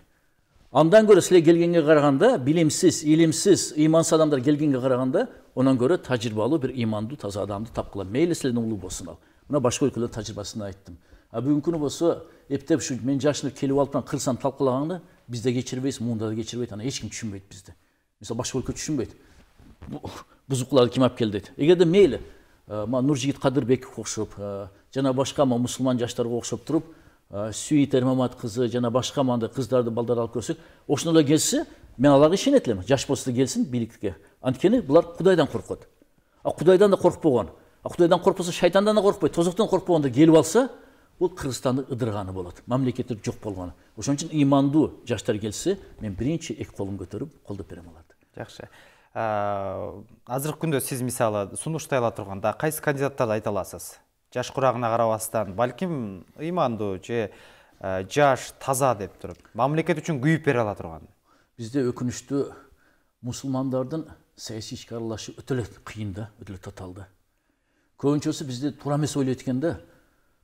андан көрі сілер келгенге қарағанда білімсіз ілімсіз, имансыз адамдар келгенге қарағанда одан көрі тәжірибелі бір иманды таза адамды тапқыла мейлі ұлы болсын ал мына башка өлкөлөрдүн тажрыйбасын айттым а бүгүнкү күнү болсо эптеп ушу мен жашынып келип алып анан кырсам биз бизде кечирбейбиз муунда да кечирбейт анан эч ким түшүнбөйт бизди мисалы башка өлкө түшүнбөйт бузукуларды ким алып келди дейт эгерде мейли мына нуржигит кадырбековго окшоп жана башка ма мусулман жаштарга окшоп туруп сүйит эрмамат кызы жана башка мондай кыздарды балдарды алып көрсөк ошондой эле келсе мен аларга ишенет элем жаш болсо да келсин бийликке анткени булар кудайдан коркот а кудайдан да коркпогон құдайдан қорықпаса шайтандан да қорықпайды тозақтан қорықпағанда келіп алса ол қырғызстанды ыдырғаны болады мамлекеті жоқ болғаны ошон үчүн ыймандуу жаштар келсе мен биринчи эки колум көтөрүп колдоп берем аларды жакшы азыркы күндө сиз мисалы сунуштай ала турганда кайсы кандидаттарды айта аласыз жаш курагына карабастан балким ыймандуу же жаш таза деп туруп мамлекет үчүн күйүп бере ала турган бизде өкүнүчтүү мусулмандардын саясий ишке аралашуу өтө эле кыйын да өтө эле татаал да көбүнчөсү бизде туура эмес ойлойт экен да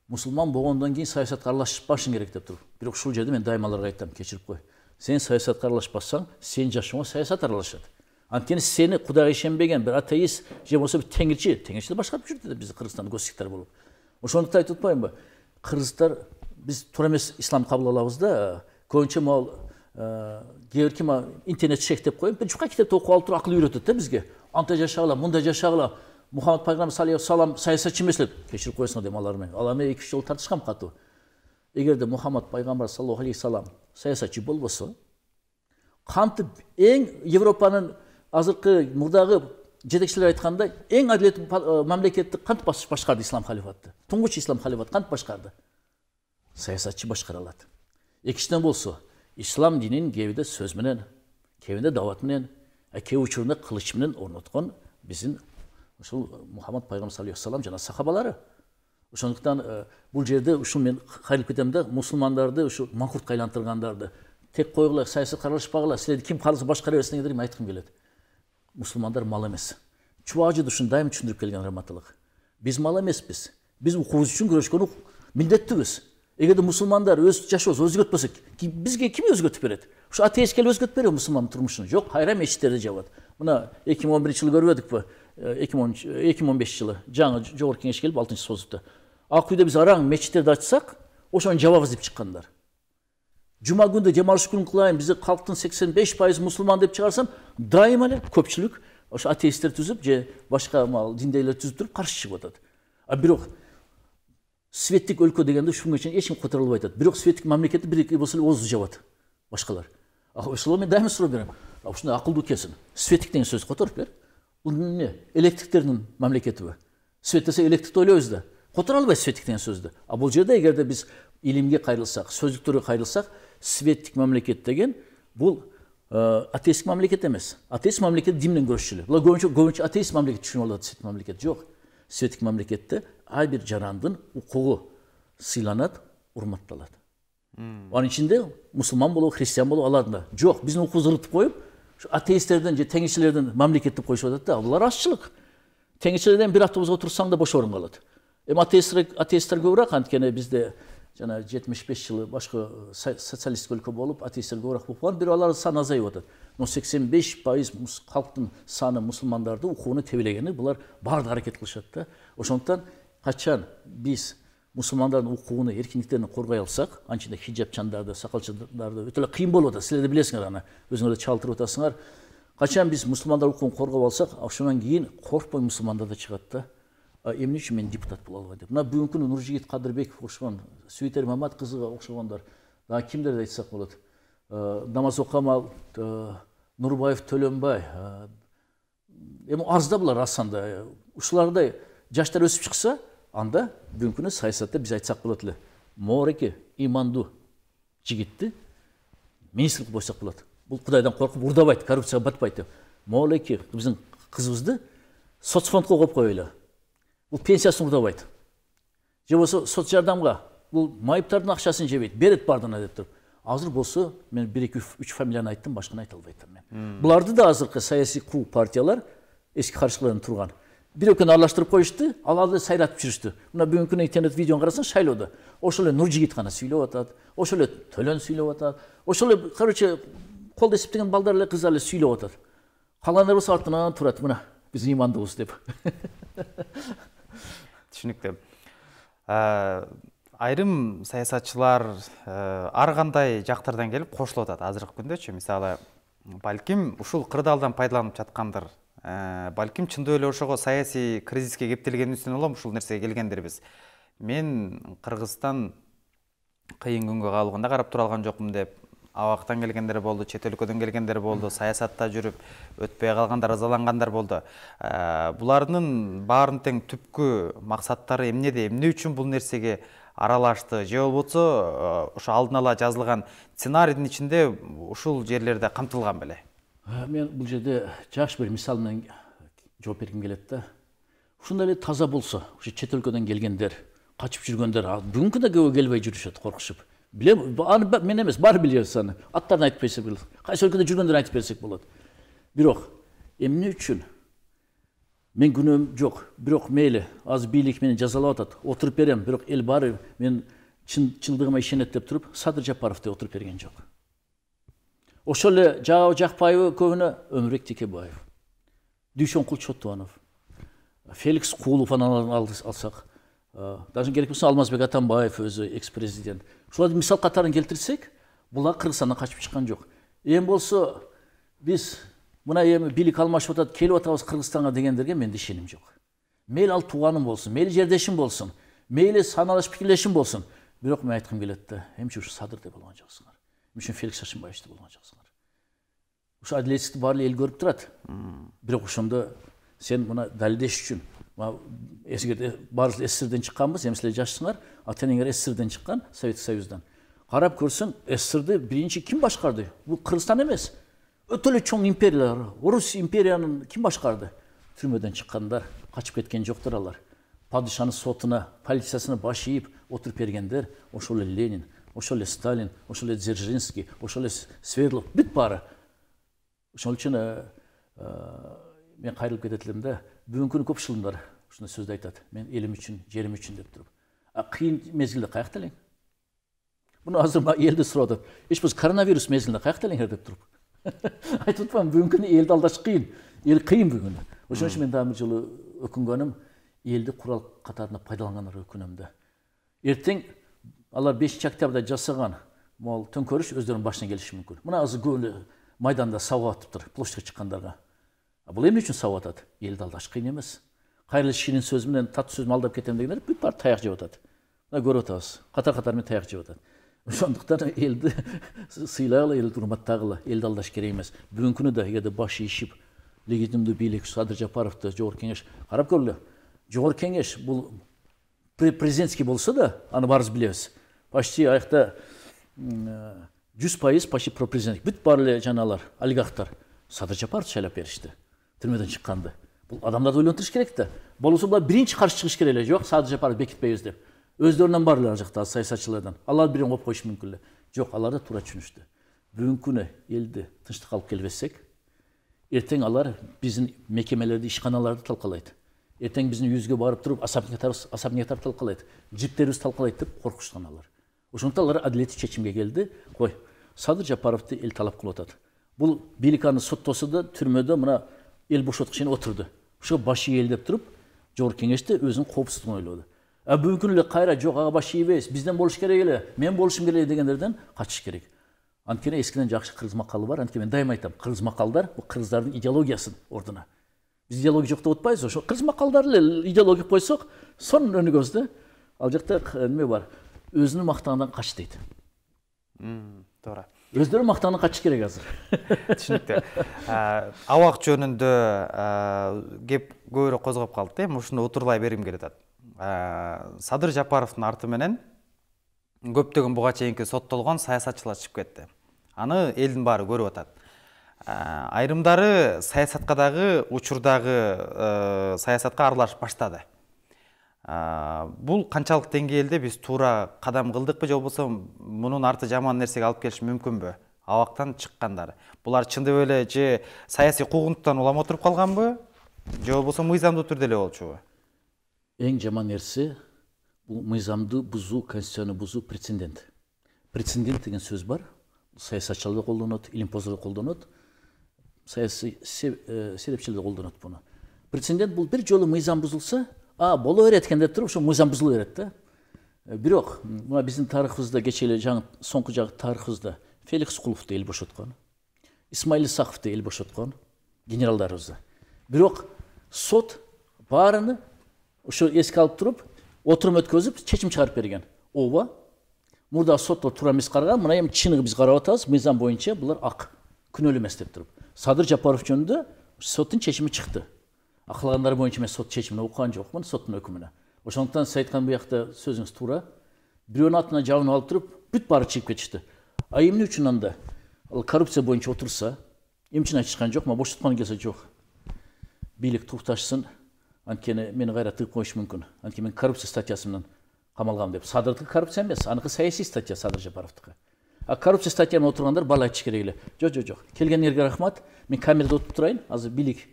мусулман болгондон кийин саясатка аралашпашың керек деп туруп бирок ушул жерде мен дайыма аларга айтам кечирип кой сен саясатка аралашпасаң сенин жашооңо саясат аралашат анткени сени кудайга ишенбеген бир атеист же болбосо бир теңирчи бір башкарып жүрдү басқарып жүрді бізде қырғызстанда госиктар болуп ошондуктан айтып атпаймынбы кыргыздар биз туура эмес ислам кабыл алабыз да могул кээ бирки кім интернет шек деп коем бир жұқа китепти окуп алып туруп акыл үйрөтөт да бизге антай жашагыла мындай жашагыла Мухаммад пайғамбар саллаллаху алейхи вассалам саясатшы емес еді кешіріп қойсын демалармен ал мен екі үш жыл тартысқам қатты егер де мұхаммад пайғамбар саллаллаху алейхи вассалам саясатшы болбаса қантып ең европаның азыркы мұрдағы жетекшілер айтқандай ең әділетті мемлекетті қантып басқарды ислам халифатты тұңғыш ислам халифат қантып басқарды саясатшы басқара алады екіншіден болса ислам динін кебіде сөзменен кебінде дауатменен әке учурунда менен орноткон біздің ушул э, мухаммад пайгамбар саллаллаху алейхи жана сахабалары ошондуктан э, бул жерде ушул мен кайрылып кетем да мусулмандарды ушу маңкуртка айлантыргандарды тек койгула саясатка аралашпагыла силерди ким кааласа башкара берсин дегендерге мен айткым келет мусулмандар мал эмес чубажы ушуну дайым түшүндүрүп келген раматылык биз мал эмеспиз биз укугубуз үчүн күрөшкөн милдеттүүбүз эгерде мусулмандар өз жашообузду өзгөртпөсө бизге ким өзгөртүп берет ушу атеист келип өзгөртүп береби мусулмандын турмушун жок кайра мечиттерди жабат мына эки миң он биринчи жылы көрбөдүкпү Ee, Ekim, 13, e, Ekim 15 yılı Canı Coğur Kengeş gelip 6. sozuptu. Akuyda biz aran mecitlerdi açsak, o zaman cevap azıp çıkanlar. Cuma günü de Cemal Şükür'ün kılayın bize kalktın 85 Müslüman deyip çıkarsam daim öyle köpçülük şu ateistler tüzüp, ce, başka mal, dindeyler tüzüp durup karşı çıkıp atadı. A, bir ok, Светтік өлкө дегенде ушунга чейин эч ким которулбай атат бирок светтик мамлекетти бир болсо эле ооз жабат башкалар ошолор мен дайыма суроо берем ушундай акылдуу экенсиң светтик деген сөздү которуп бер бұл неме электриктердің мемлекеті бі десе электрикті ойлаймыз да қотара алмайсыз светик деген сөзді ал бұл жерде егер де біз кайрылсак қайрылсақ кайрылсак светтик қайрылсақ светтік мемлекет деген бұл ә, атеистік мемлекет емес атеист мемлекет динмен күресшілер бұлар көбінше көбінше атеист мемлекет түсініп алады свет мемлекет жоқ светтік мемлекетте әрбір жарандың құқығы сыйланады құрматталады оның ішінде мұсылман болу христиан болу алады жоқ біздің құқығымызды ырытып қойып Şu ateistlerden, tengişçilerden memleket deb qo'yishyapti-da, bular rastçılık. Tengishchilardan bir avtobusga o'tirsang da бізде ateistler, bizde жана 75 жылы başka социалист өлкө болуп атеисттер көбүрөөк болуп калган bir алар саны 85 пайыз калктын саны мусулмандарды укууну тебелегени булар баардык аракет кылышат да ошондуктан качан биз мұсылмандардың құқығын еркіндіктерін қорғай алсақ ичинде хиджабчандарды эле өте қиын атат силер да де білесіңдер ана өзіңдер шалтырып отырсыңдар қашан біз мұсылмандар құқығын қорғап алсақ ошондон кейін коркпой мусулмандар да шығады да эмне үчүн мен депутат боло албайм деп мына бүгүнкү күнү нуржигит кадырбеков окшогон сүйүтер мамат кызыга окшогондор дагы кимдерди айтсак болот намаз окамал нурбаев төлөнбай эми да булар асанда ушулардай жаштар өсүп чыкса анда бүгүнкү күнү саясатта биз айтсак болот эле мореке имандуу жигитти министр кылып койсок болот бул кудайдан коркуп урдабайт коррупцияга батпайт деп мореке биздин кызыбызды фондко коюп коелу бул пенсиясын урдабайт же болбосо соц жардамга бул майыптардын акчасын жебейт берет баардыгына деп туруп азыр болсо мен бир эки үч фамилияны айттым башканы айта албайт атам мен буларды да азыркы саясий кул партиялар эски карышкылардан турган біреу араластырып қойышты ал алды сайратып жүрүштү мына бүгінгі интернет видеоны қарасаң шайлауда ошол эле нуржигит гана сүйлөп атат ошол эле төлөн сүйлөп атат ошол эле короче колдо эсептеген балдар эле кыздар эле сүйлөп атат калгандар болсо артынан турат мына биз ыймандуубуз деп түшүнүктүү айрым саясатчылар ар кандай жактардан келип кошулуп атат азыркы күндөчү мисалы балким ушул кырдаалдан пайдаланып жаткандыр Э, балким чындап эле ошого саясий кризиске кептелгенибизден улам ушул нерсеге келгендирбиз мен кыргызстан кыйын күнгө кабылганда карап тура алган жокмун деп абактан келгендер болду чет өлкөдөн келгендер болду саясатта жүрүп өтпөй калгандар ызалангандар болду э, булардын баарынын тең түпкү максаттары эмнеде эмне үчүн бул нерсеге аралашты же болбосо э, ошо алдын ала жазылган сценарийдин ичинде ушул жерлер да камтылган беле мен бұл жерде жақсы бір мысалмен жауап бергім келеді да ушундай эле таза болсо ушу чет өлкөдөн келгендер качып жүргөндөр бүгүнкү күнде көбү келбей жүрүшөт коркушуп билем аны мен эмес баары билебиз аны аттарын айтып берсек болот кайсы өлкөдө жүргөндөрүн айтып берсек болот бирок эмне үчүн мен күнөөм жок бирок мейли азыр бийлик мени жазалап атат отуруп берем бирок эл баары мен чындыгыма ишенет деп туруп садыр жапаровду отуруп берген жок эле жаа жакпайбы көбүнө өмүрбек текебаев дүйшөнкул чотонов феликс кулов аналарын алсак даже керек болсо алмазбек атамбаев өзү экс президент ушуларды мисал катарын келтирсек булар кыргызстандан качып чыккан жок эми болсо биз мына эми бийлик алмашып атат келип атабыз кыргызстанга дегендерге менде ишеним жок мейли ал тууганым болсун мейли жердешим болсун мейли санаалаш пикирлешим болсун бирок мен айткым келет да эмнеше ушу садыр деп болгон жоксуңар үшін феликс шашынбаевичті болған жақсы қылар осы әділетсіздікті барлық ел көріп тұрады бірақ ошондо сен мына далилдеш үшін эгер баарыбыз сссрден чыкканбыз эми силер жашсыңар ата энеңер сссрден шыққан советский союздан қарап көрсөң сссрди бірінші кім башкарды бұл кыргызстан емес өтө эле чоң империялар орус империяны ким башкарды түрмөдөн чыккандар качып кеткен жоктур алар падышанын сотуна полициясына баш ийип отуруп бергендер ошол эле ленин ошол сталин ошол эле дзержинский ошол эле свердлов бүт баары ошол үчүн мен кайрылып кетет элем да бүгүнкү күнү көпшылымдар ушундай сөздү айтат мен элим үчүн жерим үчүн деп туруп а кыйын мезгилде каякта элең мына азыр элди сурап атат эч болбосо коронавирус мезгилинде каякта элеңер деп туруп айтып атпаймынбы бүгүнкү күнү элди алдаш кыйын эл кыйын бүгүн ошон үчүн мен дагы бир жолу өкүнгөнүм элди курал катарында пайдалангандарга өкүнөм да эртең алар бешинчи октябрда жасаган мол төңкөрүш өздөрүнүн башына келиши мүмкүн мына азыр көбү майданда сабап атыптыр площадьга чыккандарга бул эмне үчүн сабап атат элди алдаш кыйын эмес кайрылы ширин сөз менен таттуу сөз менен алдап кетем дегендер бүт баары таяк жеп атат мына көрүп атабыз катар катары менен таяк жеп атат ошондуктан элди сыйлагыла элди урматтагыла элди алдаш керек эмес бүгүнкү күнү да эгерде баш ийишип легитимдүү бийлик садыр жапаровду жогорку кеңеш карап көргүлө жогорку кеңеш бул президентский болсо да аны баарыбыз билебиз почти аяқта э, жүз пайыз почти пропрезидент бүт барлы жанагылар олигархтар садыр жапаровты шайлап беришти түрмөдөн чыкканды бул адамдарды ойлонтуруш керек да болбосо булар биринчи каршы чыгыш керек жок садыр жапаров бекитпейбиз деп өздөрүнөн бар жакта саясатчылардан саясатшылардан аларды бірдеңе қойып мүмкүн мүмкін жоқ алар да тура түшүнүштү бүгүнкү күнү элди тынчтыкка алып келбесек эртең алар биздин мекемелерди ишканаларды талкалайт эртең биздин үйүбүзгө барып туруп особняктар, особняктарды талкалайт джиптерімізді талкалайт деп коркушкан алар ошондуктан алар адилеттүү чечимге келди кой садыр жапаровду эл талап кылып атат бул бийлик аны соттосо да түрмөдө мына эл бошоткуч менен отурду ошо баш ийели деп туруп жогорку кеңеште өзүнүн коопсуздугун ойлоду а «Ә, бүгүнкү күнү эле кайра жок ага баш ийбейбиз бизден болуш керек эле мен болушум керек дегендерден качыш керек анткени эскиден жакшы кыргыз макалы бар анткени мен дайыма айтам кыргыз макалдар бул кыргыздардын идеологиясын ордуна биз идеология жок деп атпайбыз ошо кыргыз макалдары эле идеология койсок сонун өнүгөбүз да ал жакта эме бар өзінің мақтағаннан қаш дейді тура өздері мақтаны қашы керек қазір түсінікті ауақ жөнінде кеп көбірек қозғап қалды да мен ушуну утурлай бергим садыр жапаровдун арты менен көптөгөн буга чейинки соттолгон саясатчылар чыгып кетти аны элдин баары көрүп атат айрымдары саясатка дагы учурдагы саясатка аралашып баштады ә, э, бұл қаншалық деңгейде біз тура қадам қылдық па же болбосо мұның арты жаман нәрсеге алып келиши мүмкін бе абақтан шыққандар бұлар чындап эле же саясий куугунтуктан улам отуруп калганбы же болбосо мыйзамдуу түрдө эле болчубу эң жаман нерсе бул мыйзамды бузуу конституцияны бузуу прецедент прецедент деген сөз бар саясатчылар да колдонот илимпоздар да колдонот саясий э, себепчилер колдонот буну прецедент бул бир жолу мыйзам бузулса а боло берет экен деп тұрып ошо мыйзам бузула берет да бирок мына биздин тарыхыбызда кече эле жаңы соңку жагы тарыхыбызда феликс куловду эл бошоткон исмаил исаковду эл бошоткон генералдарыбызды бирок сот баарыны ошо эске алып туруп отурум өткөзүп чечим чыгарып берген ооба мурда сотто туура эмес караган мына эми чыныгы биз карап атабыз мыйзам боюнча булар ак күнөөлүү эмес деп туруп садыр жапаров жөнүндө соттун чечими чыкты ақылағандар бойынша мен сот шешімін оқыған жоқпын соттың үкіміне ошондуктан сиз айткан буякта сөзүңүз туура бирөөнүн атына жабынып алып туруп бүт баары чыгып кетишти а эмне үчүн анда ал коррупция боюнча отурса эмне үчүн айтышкан жок мына бошоткан келсе жок бийлик тукташсын анткени мени кайра тыгып коюшу мүмкүн анткени мен коррупция статьясы менен камалгам деп садырдыкы коррупция эмес аныкы саясий статья садыр жапаровдуки а коррупция статья менен отургандар бала айтыш керек эле жок жок жок келгениңерге рахмат мен камерада отуруп турайын азыр бийлик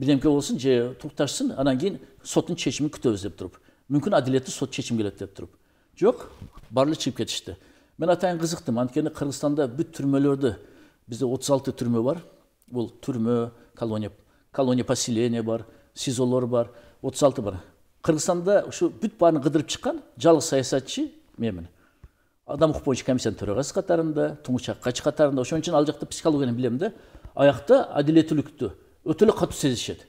бірдемке болсун же тоқташсын анан кийин соттун чечимин күтеміз деп туруп мүмкүн адилеттүү сот шешім келет деп тұрып жоқ барлығы чыгып кетишти мен атайын кызыктым анткени кыргызстанда бүт түрмелерді бізде 36 түрмө бар бул түрмө колония колония поселение бар сизолор бар 36 бар кыргызстанда ушу бүт баарын кыдырып чыккан жалғыз саясатчы менмін адам құқық бойынша комиссияның төрағасы қатарында тұңғыш аққач қатарында ошон үчүн ал жакта психологияны билем да аякта адилеттүүлүктү Ötülü katı sezişedi.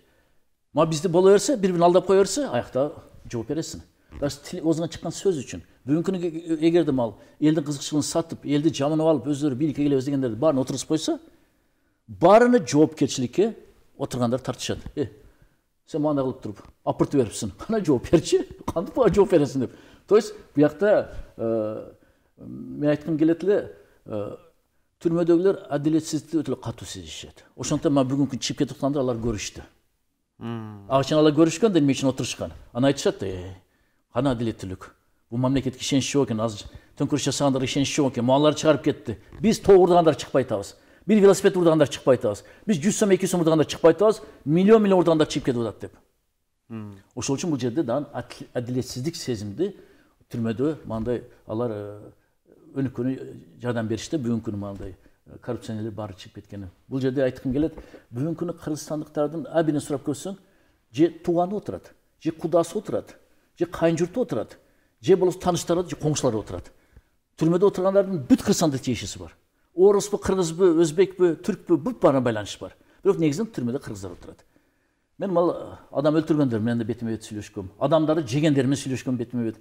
Ma bizde bolaverse, birbirini aldap koyarsa ayakta жооп бересің тіл аузыңа шыққан сөз үшін бүгінгі күні егерде мал елдің қызықшылығын сатып елді жаманып алып өздері билікке келеміз дегендерді барын отырғызып қойса барыны жауапкершілікке отырғандар тартысады е сен мынандай қылып тұрып апыртып беріпсің ана жауап берші қандай маған жауап бересің деп то есть бұл жақта ә, мен айтқым келетіні ә, түрмөдөгүлөр адилетсиздикти өтө катуу сезішеді ошондуктан мына бүгүнкү чыгып кетип атканда алар көрүштү ага чейин алар көрүшкөн да эмне үчүн отурушкан анан айтышат да «Э, кана адилеттүүлүк бул мамлекетке ишенич жок экен аз төңкөрүш жасагандарга ишенич жок экен мыналар чыгарып кетти биз тоо урдагандар чыкпай атабыз бир велосипед урдагандар чыкпай атабыз биз жүз сом эки жүз сом урдагандар чыкпай атабыз миллион миллион урдагандар чыгып кетип атат деп ошол үчүн бул жерде дагы адилетсиздик сезимди түрмөдө мондай алар э, өнүккөнү жардам беришти бүгүнкү күнү мындай коррупционерлер баары чыгып кеткени бул жерде айткым келет бүгүнкү күнү кыргызстандыктардын абийин сурап көрсөң же тууганы отурат же кудасы отурат же кайын журту отурат же болбосо тааныштары же коңшулары отурат түрмөдө отургандардын бүт кыргызстанда тиешеси бар орусбу кыргызбы өзбекпи түркпү бүт баарына байланыш бар бирок негизинен түрмөдө кыргыздар отурат мен мал адам өлтүргөндөр менен да бетме бет сүйлөшкөм адамдарды жегендер менен сүйлөшкөм бетме бет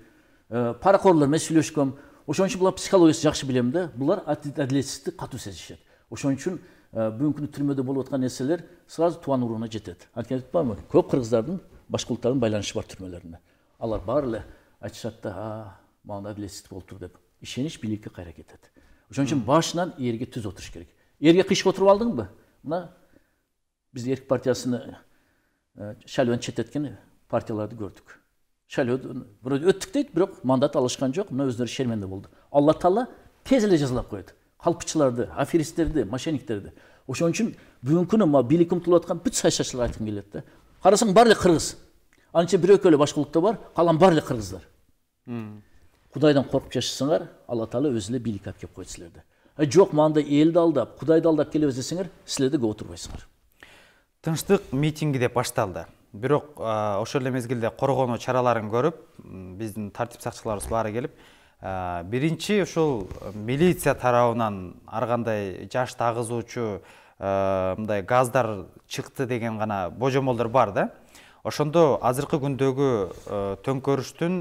паракорлор менен сүйлөшкөм ошон үчүн булар психологиясын жакшы билем да булар адилетсиздикти катуу сезишет ошон үчүн бүгүнкү күнү түрмөдө болуп аткан нерселер сразу тууган уругуна жетет анткени айтпаймынбы көп кыргыздардын башка улуттардын байланышы бар түрмөлөрүндө алар баары эле айтышат да а могунда адилетсиздик болуптур деп ишенич бийликке кайра кетет ошон үчүн башынан эрге түз отуруш керек эрге кыйшык отуруп алдыңбы мына биз эрк партиясыны шайлоону четтеткен партияларды көрдүк шайлоодон вроде өттүк дейт бирок мандат алышкан жок мына өздөрү шерменде болду алла таала тез эле жазалап коет калпычыларды аферисттерди мошенниктерди ошон үчүн бүгүнкү күнү мына бийликке умтулуп аткан бүт саясатчыларга айткым келет да карасаң баары эле кыргыз анын ичинде бир экөө эле башка улутта бар калган баары эле кыргыздар кудайдан коркуп жашасаңар алла таала өзү эле бийликке алып келип коет силерди жок мондай элди алдап кудайды алдап келебиз десеңер силер да көп отурбайсыңар тынчтык митинги деп башталды бирок ошол эле мезгилде коргонуу чараларын көрүп биздин тартип сакчыларыбыз баары келип биринчи ушул милиция тарабынан ар кандай жашты агызуучу мындай газдар чыкты деген гана божомолдор бар да ошондо азыркы күндөгү төңкөрүштүн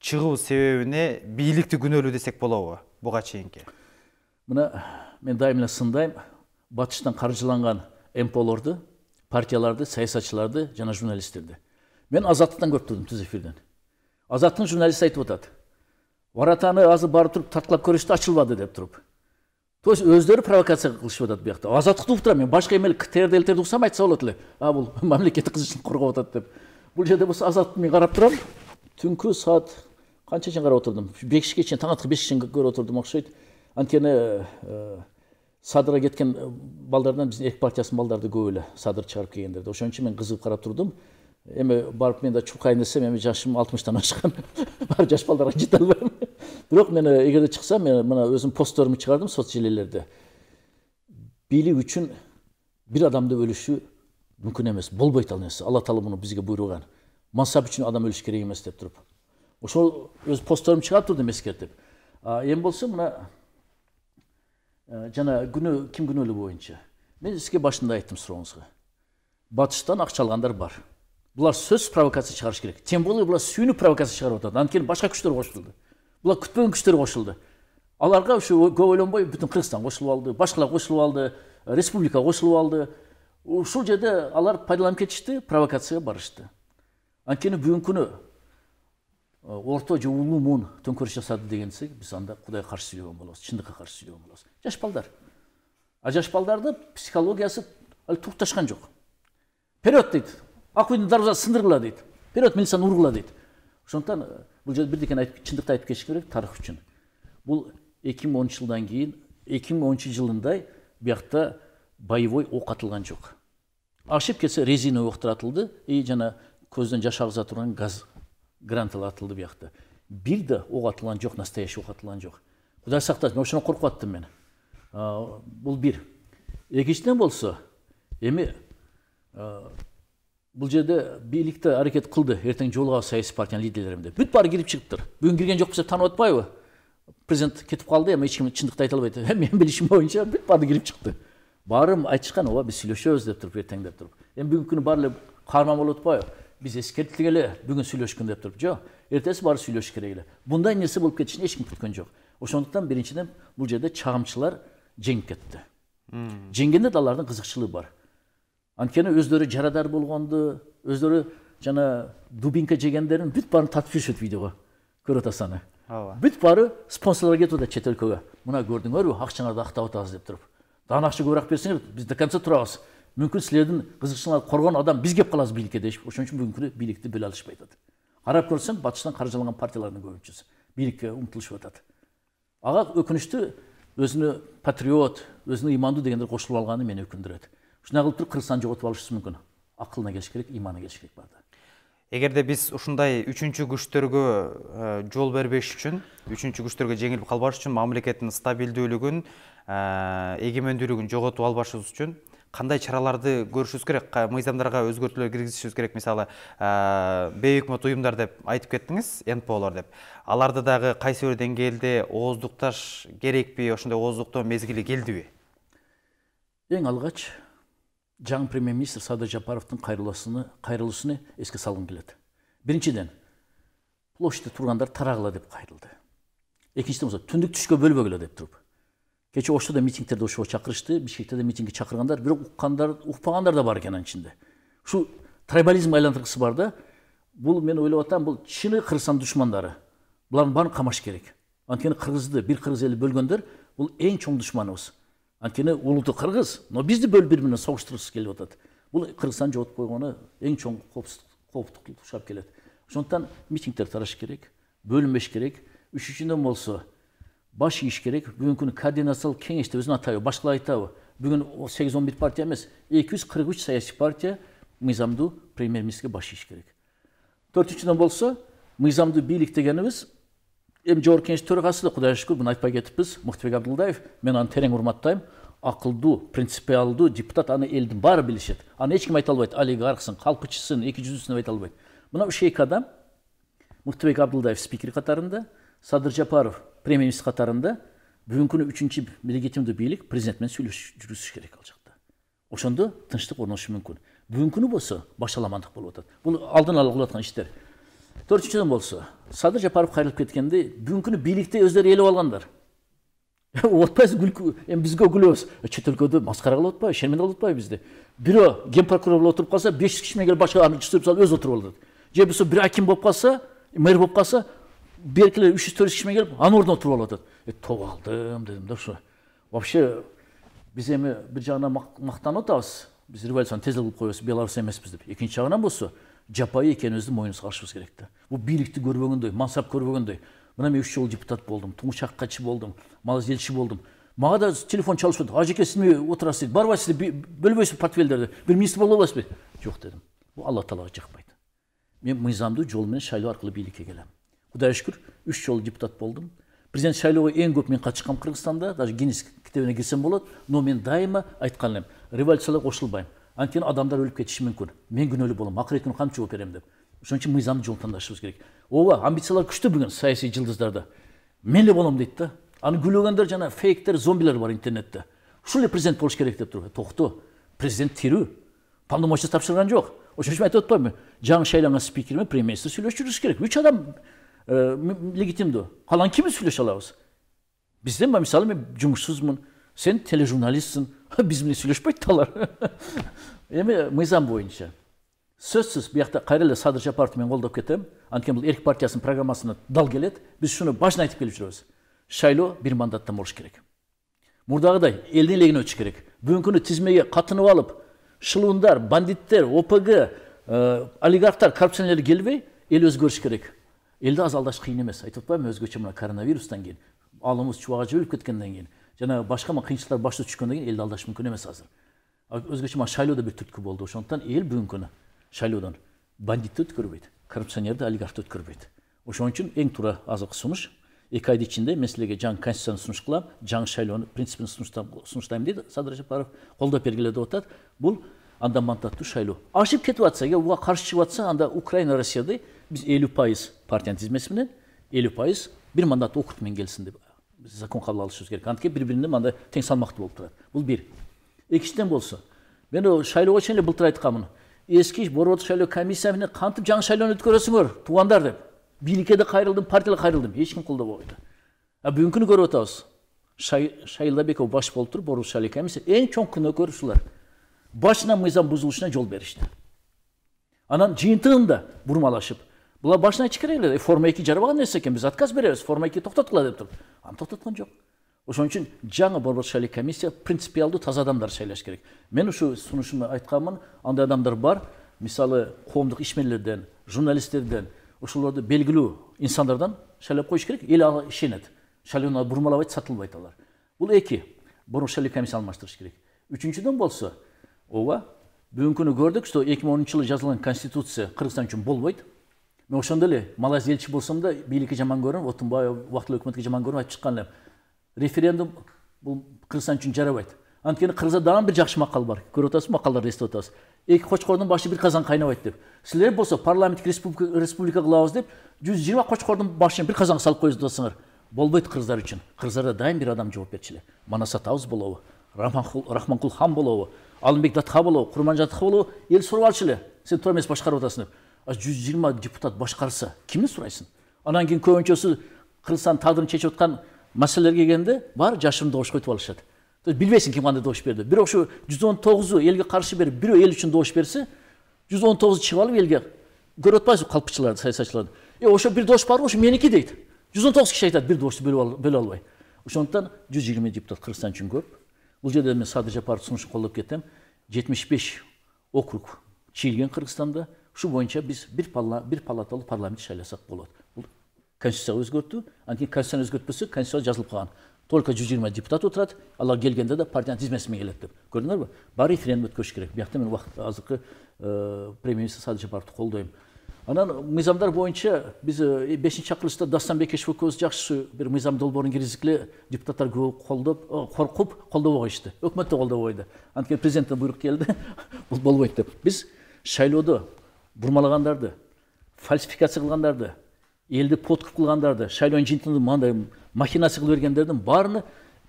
чыгуу себебине бийликти күнөөлүү десек болобу буга чейинки мына мен дайым эле сындайм батыштан каржыланган мполорду партияларды саясатчыларды жана журналисттерди мен азаттыктан көп турдум түз эфирден азаттын журналисти айтып отырады варатаны азыр барып туруп тартқылап көрүштү ачылбады деп туруп то есть өздөрү провокация кылышып атат бұл азаттыкты угуп турам мен башка емел ктрд уксам айтса болот эле а бул мамлекеттік кызычын коргоп жатады деп бул жерде болсо азатты мен карап турам түнкү саат қанша чейин карап отурдум беске чейин таң атқы беске шейін көріп отырдым ұқсайды анткені садыра кеткен балдардан біздің екі партиясынын балдары эле садыр келгендер келгендерді ошон үчүн мен кызыгып карап турдум эми барып мен да чуркайын десем эми жашым алтымыштан ашкан барып жаш балдарга жете албайм бирок мен эгерде чыксам мен мына өзүм постторумду чыгардым соц желелерде бийлик үчүн бир адамды өлүшү мүмкүн эмес болбойт ал нерсе алла таала муну бизге буйруган мансап үчүн адам өлүш керек эмес деп туруп ошол өз постторумду чыгарып турдум эскертип эми болсо мына жана күнөө ким күнөөлүү боюнча мен сизге башында айттым сурооңузга батыштан акча алгандар бар булар сөзсүз провокация чыгарыш керек тем более булар сүйүнүп провокация чыгарып атат анткени башка күчтөр кошулду булар күтпөгөн күчтөр кошулду аларга ушу көп ойлонбой бүтүн кыргызстан кошулуп алды башкалар кошулуп алды республика кошулуп алды ушул жерде алар пайдаланып кетишти провокацияга барышты анткени бүгүнкү күнү орто же улуу муун төңкөрүш жасады дегенсек биз анда кудайга каршы сүйлөгөн болобуз чындыкка каршы сүйлөгөн болобуз жаш балдар а жаш балдарды психологиясы әлі тоқташқан жоқ вперед дейді ақ үйдің дарбазасын сындырғыла дейді вперед милицияны ұрғыла дейді сондықтан бұл жерде бірдеңені айтып шындықты айтып кетіш керек тарих үшін бұл 2010 жылдан кейін 2010 жылындай бұяқта боевой оқ атылған жоқ ашып кетсе резина оқтар атылды и жаңа көзден жаш ағыза тұрған газ гранталар атылды бұяқта бир да оқ атылған жоқ настоящий оқ атылған жоқ құдай сақтасын ошодан қорқып жаттым мен бул бир экинчиден болсо эми бул жерде бийликте аракет кылды эртең жолугабыз саясий партиянын лидерлери деп бүт баары кирип чыгыптыр бүгүн кирген жокпуз деп таанып атпайбы президент кетип калды эми эч ким чындыкты айта албайт менин билишим боюнча бүт баары кирип чыкты баары айтышкан ооба биз сүйлөшөбүз деп туруп эртең деп туруп эми бүгүнкү күнү баары эле каарман болуп атпайбы биз эскерттик эле бүгүн сүйлөшкүн деп туруп жок эртеси баары сүйлөшүш керек эле мындай нерсе болуп кетишин эч ким күткөн жок ошондуктан биринчиден бул жерде чагымчылар жеңіп кетті жеңгенде де алардың қызықшылығы бар анткени өздері жарадар болғанды өздері жана дубинка жегендерін бүт баарын тартып жүрүшөт видеого көрүп атасыз аны ооба бүт баары спонсорлор кетип атат чет өлкөгө мына көрдүңөрбү акчаңарды актап атабыз деп туруп дан акча көбүрөөк берсеңер биз до конца турабыз мүмкүн силердин кызыкчылыгыңарды коргон адам биз келип калабыз бийликке дешип ошон үчүн бүгүнкү күнү бийликти бөлө алышпай атат карап көрсөң батыштан каржыланган партиялардын көбүнчөсү бийликке умтулушуп атат ага өкүнүчтүү Өзіні патриот өзіне иманды дегендер қосылып алғаны мені өкіндіреді шынай қылып тұрып қырсан жоғалтып алушысы мүмкін ақылына келіш керек иманына келіш керек барды эгерде біз ушундай үшінші күштерге э, жол бербеш үшін, үшінші күчтөргө жеңилип қалбаш үшін, мамлекеттин стабилдүүлүгүн эгемендүүлүгүн жоготуп албашыбыз үшін қандай шараларды көрішіміз керек мыйзамдарға өзгертулер киргизишибиз керек мысалы ә, бейөкмөт ұйымдар деп айтып кеттіңіз нполор деп аларды дағы қай бир деңгээлде ооздукташ керекпи ошондой ооздуктоо мезгили келдиби эң алгач жаңы премьер министр садыр жапаровдун кайрылуусуну эске салгым келет биринчиден площадта тургандар тарагыла деп кайрылды экинчиден болсо түндүк түшкө бөлбөгүлө деп туруп кече ошто да митингдерде ошого чакырышты бишкекте да митингге чакыргандар бирок уккандар укпагандар да бар экен анын ичинде ушул трайбализмге айлантыргысы бар да бул мен ойлоп атам бул чыны кыргызстан душмандары булардын баарын камаш керек анткени кыргызды бир кыргыз эли бөлгөндөр бул эң чоң душманыбыз анткени улуту кыргыз но бизди бөлүп бири менен согуштургусу келип атат бул кыргызстанды жоготуп койгону эң чоң кооптукка туштап келет ошондуктан митингтер тараш керек бөлүнбөш керек үчүнчүдөн болсо баш ийиш керек бүгүнкү күнү координациялык кеңеште өзүн атайбы башкалар айтабы бүгүн сегиз он бир партия эмес эки жүз кырк үч саясий партия мыйзамдуу премьер министрге баш ийиш керек төртүнчүдөн болсо мыйзамдуу бийлик дегенибиз эми жогорку кеңеш төрагасы да кудайга шүгүр муну айтпай кетиппиз муктубек абдылдаев мен аны терең урматтайм акылдуу принципиалдуу депутат аны элдин баары билишет аны эч ким айта албайт олигархсың калкычысың эки жүздүүсүң деп айта албайт мына ушу эки адам муктубек абдылдаев спикер катарында садыр жапаров премьер министр катарында бүгүнкү күнү үчүнчү легитимдүү бийлик президент менен президентпен жүргүзүш керек ал жакта ошондо тынчтык орношу мүмкүн бүгүнкү күнү болсо башаламандык болуп атат бул алдын ала кылып аткан иштер төртүнчүдөн болсо садыр жапаров кайрылып кеткенде бүгүнкү күнү бийликти өздөрү ээлеп алгандар отпайбыз эми бизге күлөбүз чет өлкөдө маскара кылып атпайбы шерменде кылып атпайбы бизди бирөө ген прокурор болуп отуруп калса беш жүз киши менен келип башка жүз салып өзү отуруп алат же болбосо бир аким болуп калса мэр болуп калса Berkiler 300-400 kişime gelip anordan алып aladı. E, tov aldım dedim да şu. Вообще біз эми бир жагынан мактанып атабыз биз революцияны тез кылып коебуз беларусь эмеспиз деп экинчи жагынан болсо жапайы экенибизди мойнубузга алышыбыз керек да бул бийликти көрбөгөндөй мансап көрбөгөндөй мына мен үч жолу депутат болдум туңуш аккачы болдум малыз элчи болдым мага да телефон чалышып атат ажеке сиз эме отурасыз дейт барбай сиз бөлбөйсүз портфелдерди бир министр боло аласызбы жок дедим бул алла талага жакпайт мен мыйзамдуу жол менен шайлоо аркылуу бийликке келем құдайға шүкір үш жолы депутат болдым президент шайлоого эң көп мен катышкам кыргызстанда даже гиннес китебине кирсем болот но мен дайыма айткан элем революцияларға қосылмаймын анткени адамдар өлүп кетиши мүмкүн мен күнәлі болом ақыры күнү кантип жауап берем деп ошон үшін мыйзамды жол тандашыбыз керек ооба амбициялар күшті бүгүн саясий жылдыздарда мен эле болом дейт да аны гүлегендер жана фейктер зомбилер бар интернетте ушул эле президент болуш керек деп тұр токто президент тирүү полномочия тапшырган жок ошон үчүн айтып атпаймынбы жаңы шайланган спикер менен премьер министр сүйлөшүп жүрүш керек үч адам legitimdi қалан кимбиз сүйлөшө алабыз бизден мисалы мен жумушсузмун сен тележурналистсің биз менен сүйлөшпөйт алар эми мыйзам боюнча сөзсүз биякта кайра эле садыр жапаровду мен колдоп кетем анткени бул эрк партиясынын программасына дал келет биз ушуну башына айтып келип жүрөбүз шайлоо бир мандаттан болуш керек мурдагыдай элдин элегине өтүш керек бүгүнкү күнү тизмеге катынып алып шылуундар бандиттер опг олигархтар коррупционерлер келбей эл өзгөрүш керек елді азалдаш қиын емес айтып жатпаймын өзгеше мына коронавирустан кейін алымыз чубаға жіберіліп кеткеннен кейін жаңағы басқа мына қиыншылықтар басты түскеннен кейін елді алдаш мүмкін емес азыр өзгеше мына шайлау да бір түрткі болды ошондуктан эл бүгүнкү күнү шайлоодон бандитти өткөрбөйт коррупционерди олигархты өткөрбөйт ошон үчүн эң туура азыркы сунуш эки айдын ичинде мен силерге жаңы конституцияны сунуш кылам жаңы шайлоону принципин сунуштайм дейт садыр жапаров колдоп бергиле деп атат бул анда мандаттуу шайлоо ашып кетип атса эгер буга каршы чыгып атса анда украина россияды Biz Eylül Payız partiyanın dizmesinde Eylül bir mandatta okutmayın gelsin de. Biz zakon kavla alışıyoruz gerek. Antike birbirinde mandat tek salmakta bulturak. Bu bir. İkisinden bolsa. Ben o şaylı oçenle bulturaydı kamını. Eski boru otu şaylı komisyemini kantıp can şaylı onu görüyorsun gör. Tuğandar da. Bir ikide kayrıldım, partiyle kayrıldım. Hiç kim kolda boğuydu. Ya bugünkünü görü otağız. Şay, şaylı bir baş bulturup boru şaylı komisyem. En çok kına görürsüler. Başına mızan buzuluşuna yol ver işte. Anan cintığında vurmalaşıp. Bular башына чыгарайлар форма эки жарбаган нерсе экен биз отказ беребиз форма эки токтоткула деп туруп аны токтоткон жок ошон үчүн жаңы борбор шайлоо комиссия принципиалдуу таза адамдар шайлаш керек мен ушу сунушумда айтканмын андай адамдар бар мисалы коомдук ишмерлерден журналисттерден ошолорду белгилүү инсандардан шайлап коюш керек эл ага ишенет шайлоону бурмалабайт сатылбайт алар бул эки борбор шайлоо комиссияны алмаштырыш керек үчүнчүдөн болсо ооба бүгүнкү күнү көрдүк что эки миң онунчу жылы жазылган конституция кыргызстан үчүн болбойт мен ошондо эле малайзия элчи болсом да бийликке жаман көрүнүп отунбаев убактылуу өкмөткө жаман көрүнүп айтып чыккан элем референдум бул кыргызстан үчүн жарабайт анткени кыргызда дагы бир жакшы макал бар көрүп атасыз макалдарды эстеп атасыз эки кочкордун башы бир казан кайнабайт деп силер болсо парламенттик республика кылабыз деп жүз жыйырма кочкордун башын бир казанга салып деп атасыңар болбойт кыргыздар үчүн кыргыздарда дайым бир адам жооп берчү эле манас атабыз болобу рахманкул хан болобу алымбек датха болобу курманжан болобу эл сурап алчу эле сен туура эмес башкарып атасың деп жүз жиырма депутат башқарса кимди сұрайсың анан кийин көбүнчөсү кыргызстан тагдырын чечип аткан маселелерге келгенде баары жашырын дауыс өтүп алышат то есть білмейсің кім қандай дауыс берді бірақ ошо жүз он тогузу элге каршы берип бирөө эл үчүн добуш берсе жүз он тогузу чыгып алып элге көрүп атпайсызбы калпычыларды саясатчыларды э ошо бир добуш бар ошо меники дейт жүз он тогуз киши айтат бир дауысты бөлүп албай ошондуктан жүз жыйырма депутат кыргызстан үчүн көп бул жерде мен садыр жапаровдун сунушун колдоп кетем жетимиш беш округ чийилген кыргызстанда Şu boyunca biz bir, parla, bir palatalı parlament saylasak болады. Бұл конституция өзгерту, анан кейін конституцияны өзгертпесе конституция жазылып қалған. Только 120 депутат отырады, алар келгенде де партияның тізмесімен келеді деп. Көрдіңдер ба? Бар референдум өткізу керек. Бұл жақта мен уақыт азыркы ә, премьер-министр Садыжапаровты қолдаймын. Анан мыйзамдар боюнча биз 5-чи акылышта Дастанбек Кешбекөз жакшы бир мыйзам долбоорун киргизгиле депутаттар көп колдоп, коркуп колдоп койушты. Өкмөт да колдоп койду. Анткени президенттен буйрук келди, бул болбойт деп. Биз шайлоодо бұрмалағандарды фальсификация қылғандарды елді подкуп қылғандарды шайлон жинтонды мынандай махинация қылып жібергендердің барыны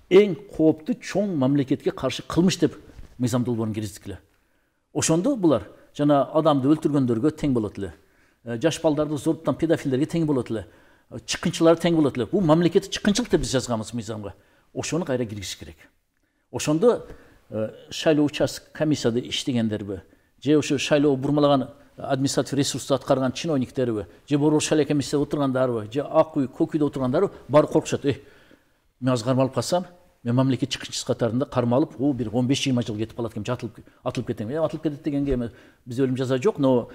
ең қауіпті чоң мемлекетке қарсы қылмыш деп мыйзамда долбоорун кездикіле ошондо булар жана адамды өлтүргөндөргө тең болот эле жаш балдарды зорлуктан педофилдерге тең болот эле чыккынчылар тең болот эле бул мамлекетти чыккынчылык деп биз жазганбыз мыйзамга ошону кайра киргизиш керек ошондо э, шайлоо участок комиссияда иштегендерби же ошо шайлоо бурмалаган административ ресурсту аткарган чиновниктерби же борборчу шалекемизде отургандарбы же ак үй көк үйдө отургандарбы баары коркушат эй мен азыр кармалып қалсам мен мамлекет чыккынчысы катарында кармалып у бир он беш жыйырма жыл кетип калат экенмин жатылып атылып кетем э атылып кетет дегенге бизде өлім жаза жок но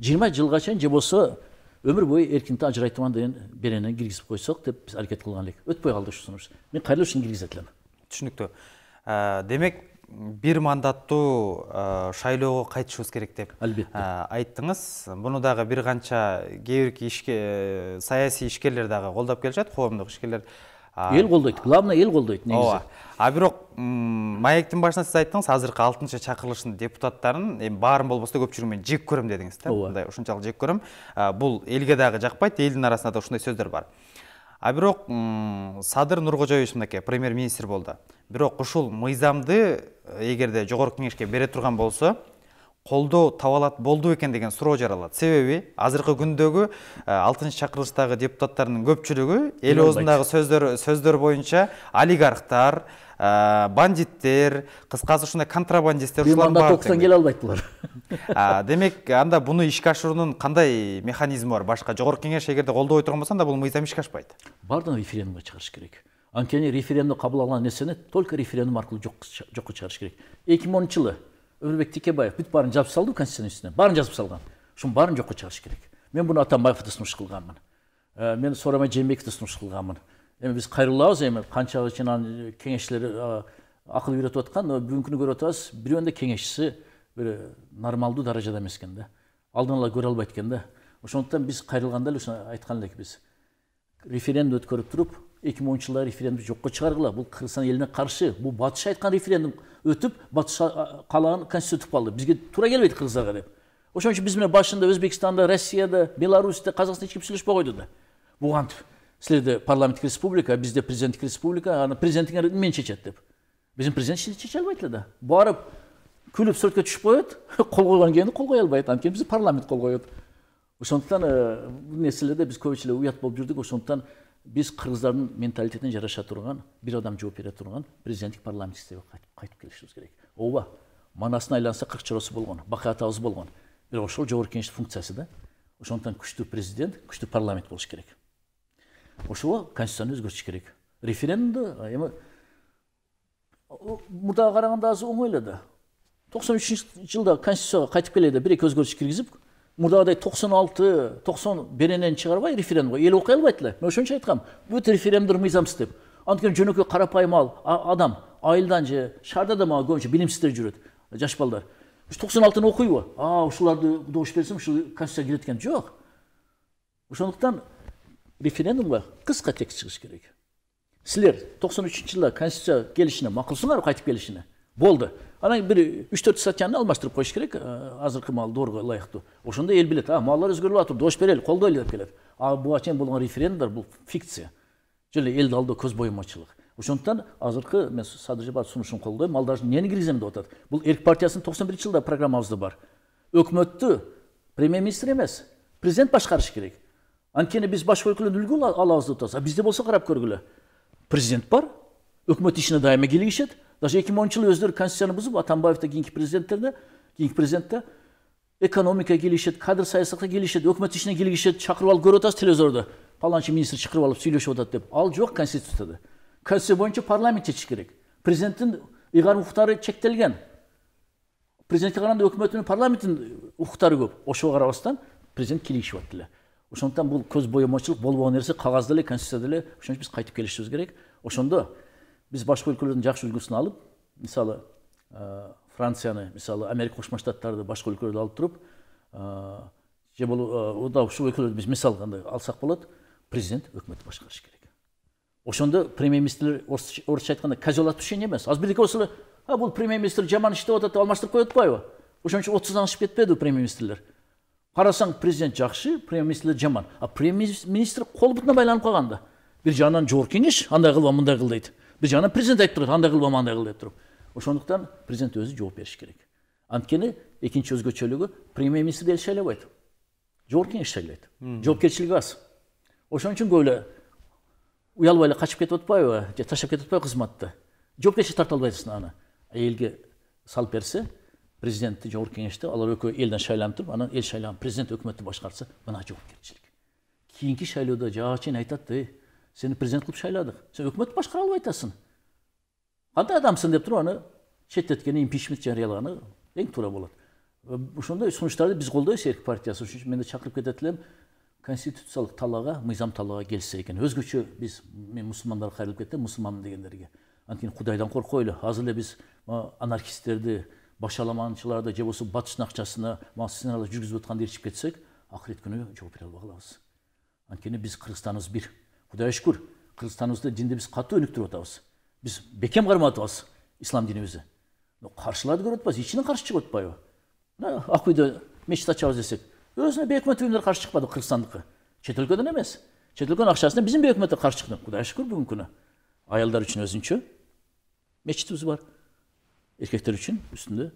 жыйырма жылга чейин же болбосо өмүр бою эркиндикти ажырай турган деген беренени киргизип койсок деп биз аракет кылган элек өтпөй калды сунуш мен кайра эле ушуну киргизет элем түшүнүктүү ә, демек бир мандаттуу э, шайлоого кайтышыбыз керек деп албетте э, айттыңыз муну дагы бир канча кээ бирки ишке э, саясий ишкерлер дагы колдоп келишет коомдук ишкерлер эл колдойт главное эл колдойт негизи ооба а бирок маектин башында сиз айттыңыз азыркы алтынчы чакырылыштын депутаттарын эми баарын болбосо көпчүлүгүн мен жек көрөм дедиңиз да ооба мындай ушунчалык жек көрөм бул элге дагы жакпайт элдин арасында да ушундай сөздөр бар а бирок садыр нуркожоевич мынакей премьер министр болду бирок ушул мыйзамды э, эгерде жогорку кеңешке бере турган болсо қолдоо таба алат болду бекен деген суроо жаралат себеби азыркы күндөгү э, алтынчы чакырылыштагы депутаттардын көпчүлүгү эл оозундагы сөздөр сөздөр боюнча олигархтар э, бандиттер кыскасы ушундай контрабандисттер ушулар мында келе албайт булар демек анда буну ишке ашуунун кандай механизми бар башка жогорку кеңеш эгерде колдобой турган болсо анда бул мыйзам ишке ашпайт баардыгын референдумга чыгарыш керек анткени референдум кабыл алган нерсени только референдум аркылуу жокко чыгарыш керек эки миң онунчу жылы Өмірбек текебаев бүйтіп барын жазып салды ғой конституциясына барын жазып салған шын барын жоққа шығарыш керек мен бұны атамбаевты ұсыныс қылғанмын ә, мен сооронбай жээнбековті ұсыныс қылғанмын эми биз кайрылабыз эми канча жанагы кеңешчилер акыл үйрөтүп аткан бүгүнкү күнү көрүп атабыз бирөөнүн да кеңешчиси бир нормалдуу даражада эмес экен да алдын ала көрө албайт экен да ошондуктан биз кайрылганда эле ошо айткан элекпиз референдум өткөрүп туруп эки миң онунчу жылдагы референдум жокко чыгаргыла бул кыргызстан элине каршы бул батыш айткан референдум өтүп батыш каалаган конституция өтүп калды бизге туура келбейт кыргыздарга деп ошон үчүн биз менен башында өзбекстанда россияда беларусьта казакстанда эч ким сүйлөшпөй койду да буган силерде парламенттик республика бизде президенттик республика анан президенттиң мен чечет деп биздин президент чече албайт эле да барып күлүп сүрөткө түшүп коет кол койгон кийин кол кое албайт анткени бизди парламент кол коет ошондуктан бул нерселерде биз көбүнчө эле уят болуп жүрдүк ошондуктан біз қырғыздардың менталитетіне жараша тұрған бір адам жауап бере тұрған президенттік парламенттік істерге қайтып, қайтып келішіміз керек ооба манасына айланса қырық чарасы болған бақа атабыз болған бірақ ошол жогорку кеңештин функциясы да ошондуктан күчтүү президент күчтүү парламент болуш керек ошого конституцияны өзгөртүш керек референдумду эми мурдага караганда азыр оңой эле да токсон үчүнчү жылдагы конституцияга кайтып келе да бир эки өзгөрүш киргизип мурдагыдай токсон алты токсон беренен чыгарбай референдумга элүү албайт эле мен ошон үчүн айткам бүт референдумдар мыйзамсыз деп анткени жөнөкөй карапайым ал адам айылдан же шаарда да мага көбүнчө билимсиздер жүрөт жаш балдар ушу токсон алтыны окуйбу а ушуларды добуш берсем ушул конституцияга кирет экен жок ошондуктан референдумга кыска текст чыгыш керек силер токсон үчүнчү жылда конституция келишине макулсуңарбы кайтып келишине болду анан бир үч төрт статьяны алмаштырып коюш керек азыркы мал доорго ылайыктуу ошондо эл билет а маалдар өзгөрүп атыр добуш берели колдойлу деп келет а буга чейин болгон референдумдар бул фикция жөн эле элди алдоо көз боемачылык ошондуктан азыркы мен садыр жапаров сунушун колдойм малдардын эмнени киргизем деп атат бул эрк партиясынын токсон биринчи жылдагы программабызда бар өкмөттү премьер министр эмес президент башкарыш керек анткени биз башка өлкөлөрдөн үлгү алабыз деп атабыз а бизде болсо карап көргүлө президент бар өкмөт ишине дайыма кийлигишет Даже 2010 өздері конституцияны бұзып атамбаевта кейінгі президенттерде кейінгі президентте экономика келешеді кадр саясатқа келешеді өкімет ішіне келгішеді шақырып алып көріп отырасыз телевизорда паланшы министр шақырып алып сөйлесіп отырады деп ал жоқ конституцияда конституция бойынша парламент шешіш керек президенттің ұйғар құқықтары шектелген президентке қарағанда өкімет пен парламенттің құқықтары көп ошоға қарабастан президент келейікші болып тілі ошондуктан бул көз боемочулук болбогон нерсе кагазда деле конституцияда эле ошон биз кайтып келишибиз керек ошондо біз басқа өлкелердің жақсы үлгісін алып мысалы ә, францияны мысалы америка кошма штаттарды басқа өлкелерді алып тұрып ә, же болу ушул өлкөлөрдү биз мисал кандай алсак болот президент өкмөттү башкарыш керек ошондо премьер министрлер орусча айтканда козел отпущения эмес азыр бирдеке болсо эле а бул премьер министр жаман иштеп атат деп алмаштырып коюп атпайбы ошон үчүн отуздан ашып кетпеди премьер министрлер карасаң президент жакшы премьер министрлер жаман а премьер министр кол бутуна байланып калган да бир жагынан жогорку кеңеш андай кылба мындай кыл дейт біз жаңа президент айтып тұрады андай қыл бама қыл деп тұрып ошондуктан президент өзі жооп бериш керек анткени экинчи өзгөчөлүгү премьер министр эл шайлабайт жогорку кеңеш шайлайт жоопкерчилиги аз ошон үчүн көп эле уялбай эле качып кетип атпайбы же таштап кетип атпайбы кызматты жоопкерчилик тарта албайсың аны элге салып берсе президентти жогорку кеңеште алар экөө элден шайланып туруп анан эл шайлаган президент өкмөттү башкарса мына жоопкерчилик кийинки шайлоодо жаачын айтат сені президент қылып шайладық сен үкімет басқара алып айтасың қандай адамсың деп тұрып аны шеттеткен импичмент жариялағаны ең тура болады ошондой сунуштарды биз колдойбуз ерік партиясы үшін мен де шақырып кететін едім конституциялық талаға мыйзам талаға келсе экен өзгөчө биз мен мұсылмандарға кайрылып кеттім мұсылманмын дегендерге анткени кудайдан құдайдан азыр эле биз анархисттерди башаламанчыларды же болбосо батыштын акчасына сценарий жүргүзүп атканды ээрчип кетсек акырет күнү жооп бере албай калабыз анткени биз кыргызстаныбыз бир құдайға шүкір қырғызстанымызды дінді біз қатты өніктіріп жатамыз біз бекем қармап жатамыз ислам дінімізді қарсыларды көріп жатпаймыз ешкімнен қарсы шығып жатпайбы мына ақ мешіт ашамыз десек өзіне бейөкіметтік ұйымдар қарсы шықпады қырғызстандікі шет өлкеден емес шет өлкенің ақшасына біздің бейөкіметтер қарсы шықты құдайға шүкір бүгінгі күні аялдар үшін өзінше мешітіміз бар еркектер үшін үстінде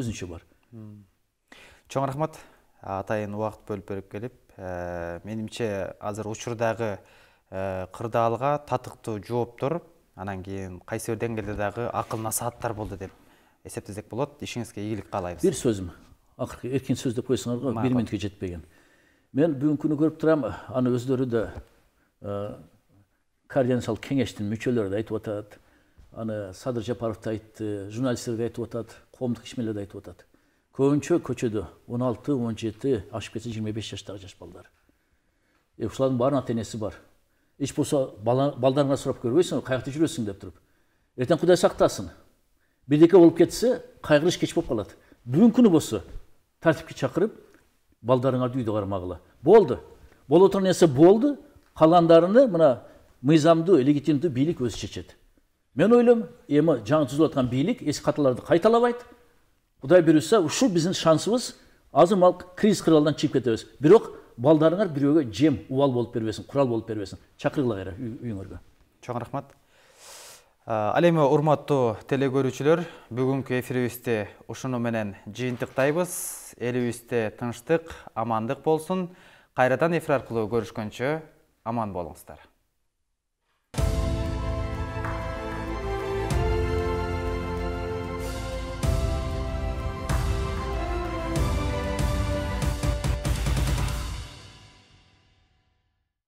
өзінше бар чоң рахмат атайын уақыт бөліп беріп келіп ә, менімше азыр учурдагы кырдаалга татыктуу жооп тур анан кийин кайсы бир деңгээлде дагы акыл насааттар болду деп эсептесек болот ишиңизге ийгилик каалайбыз бир сөзүм акыркы эркин сөз деп койсоңор го бир мүнөткө жетпеген мен бүгүнкү күнү көрүп турам аны өздөрү да ә, координациялык кеңештин мүчөлөрү да айтып атат аны садыр жапаров да айтты журналисттер да айтып атат коомдук ишмерлер да айтып атат көбүнчө көчөдө он алты он жети ашып кетсе жыйырма беш жаштагы жаш балдар ушулардын баарынын ата энеси бар еш болса балдарыңа сұрап көрмейсің ғой қай жақта жүресің деп тұрып ертең құдай сақтасын бірдеңе болып кетсе қайғырыш кеш болып қалады бүгінгі күні болса тәртіпке шақырып балдарыңарды үйде қармағыла болды болып отырған нәрсе болды қалғандарыны мына мыйзамды легитимді билік өзі шешеді мен ойлаймын эми жаңа түзіліп жатқан билік ескі қаталарды қайталабайды құдай бұйырса ушул біздің шансымыз азыр мал кризис қыралдан шығып кетеміз бирок балдарыңар біреуге жем уал болып бербесін құрал болып бербесін чакыргыла кайра үйүңөргө чоң рахмат ал эми урматтуу телекөрүүчүлөр бүгүнкү эфирибизди ушуну менен жыйынтыктайбыз элибизде тынчтык амандык болсун кайрадан эфир аркылуу көрүшкөнчө аман болуңуздар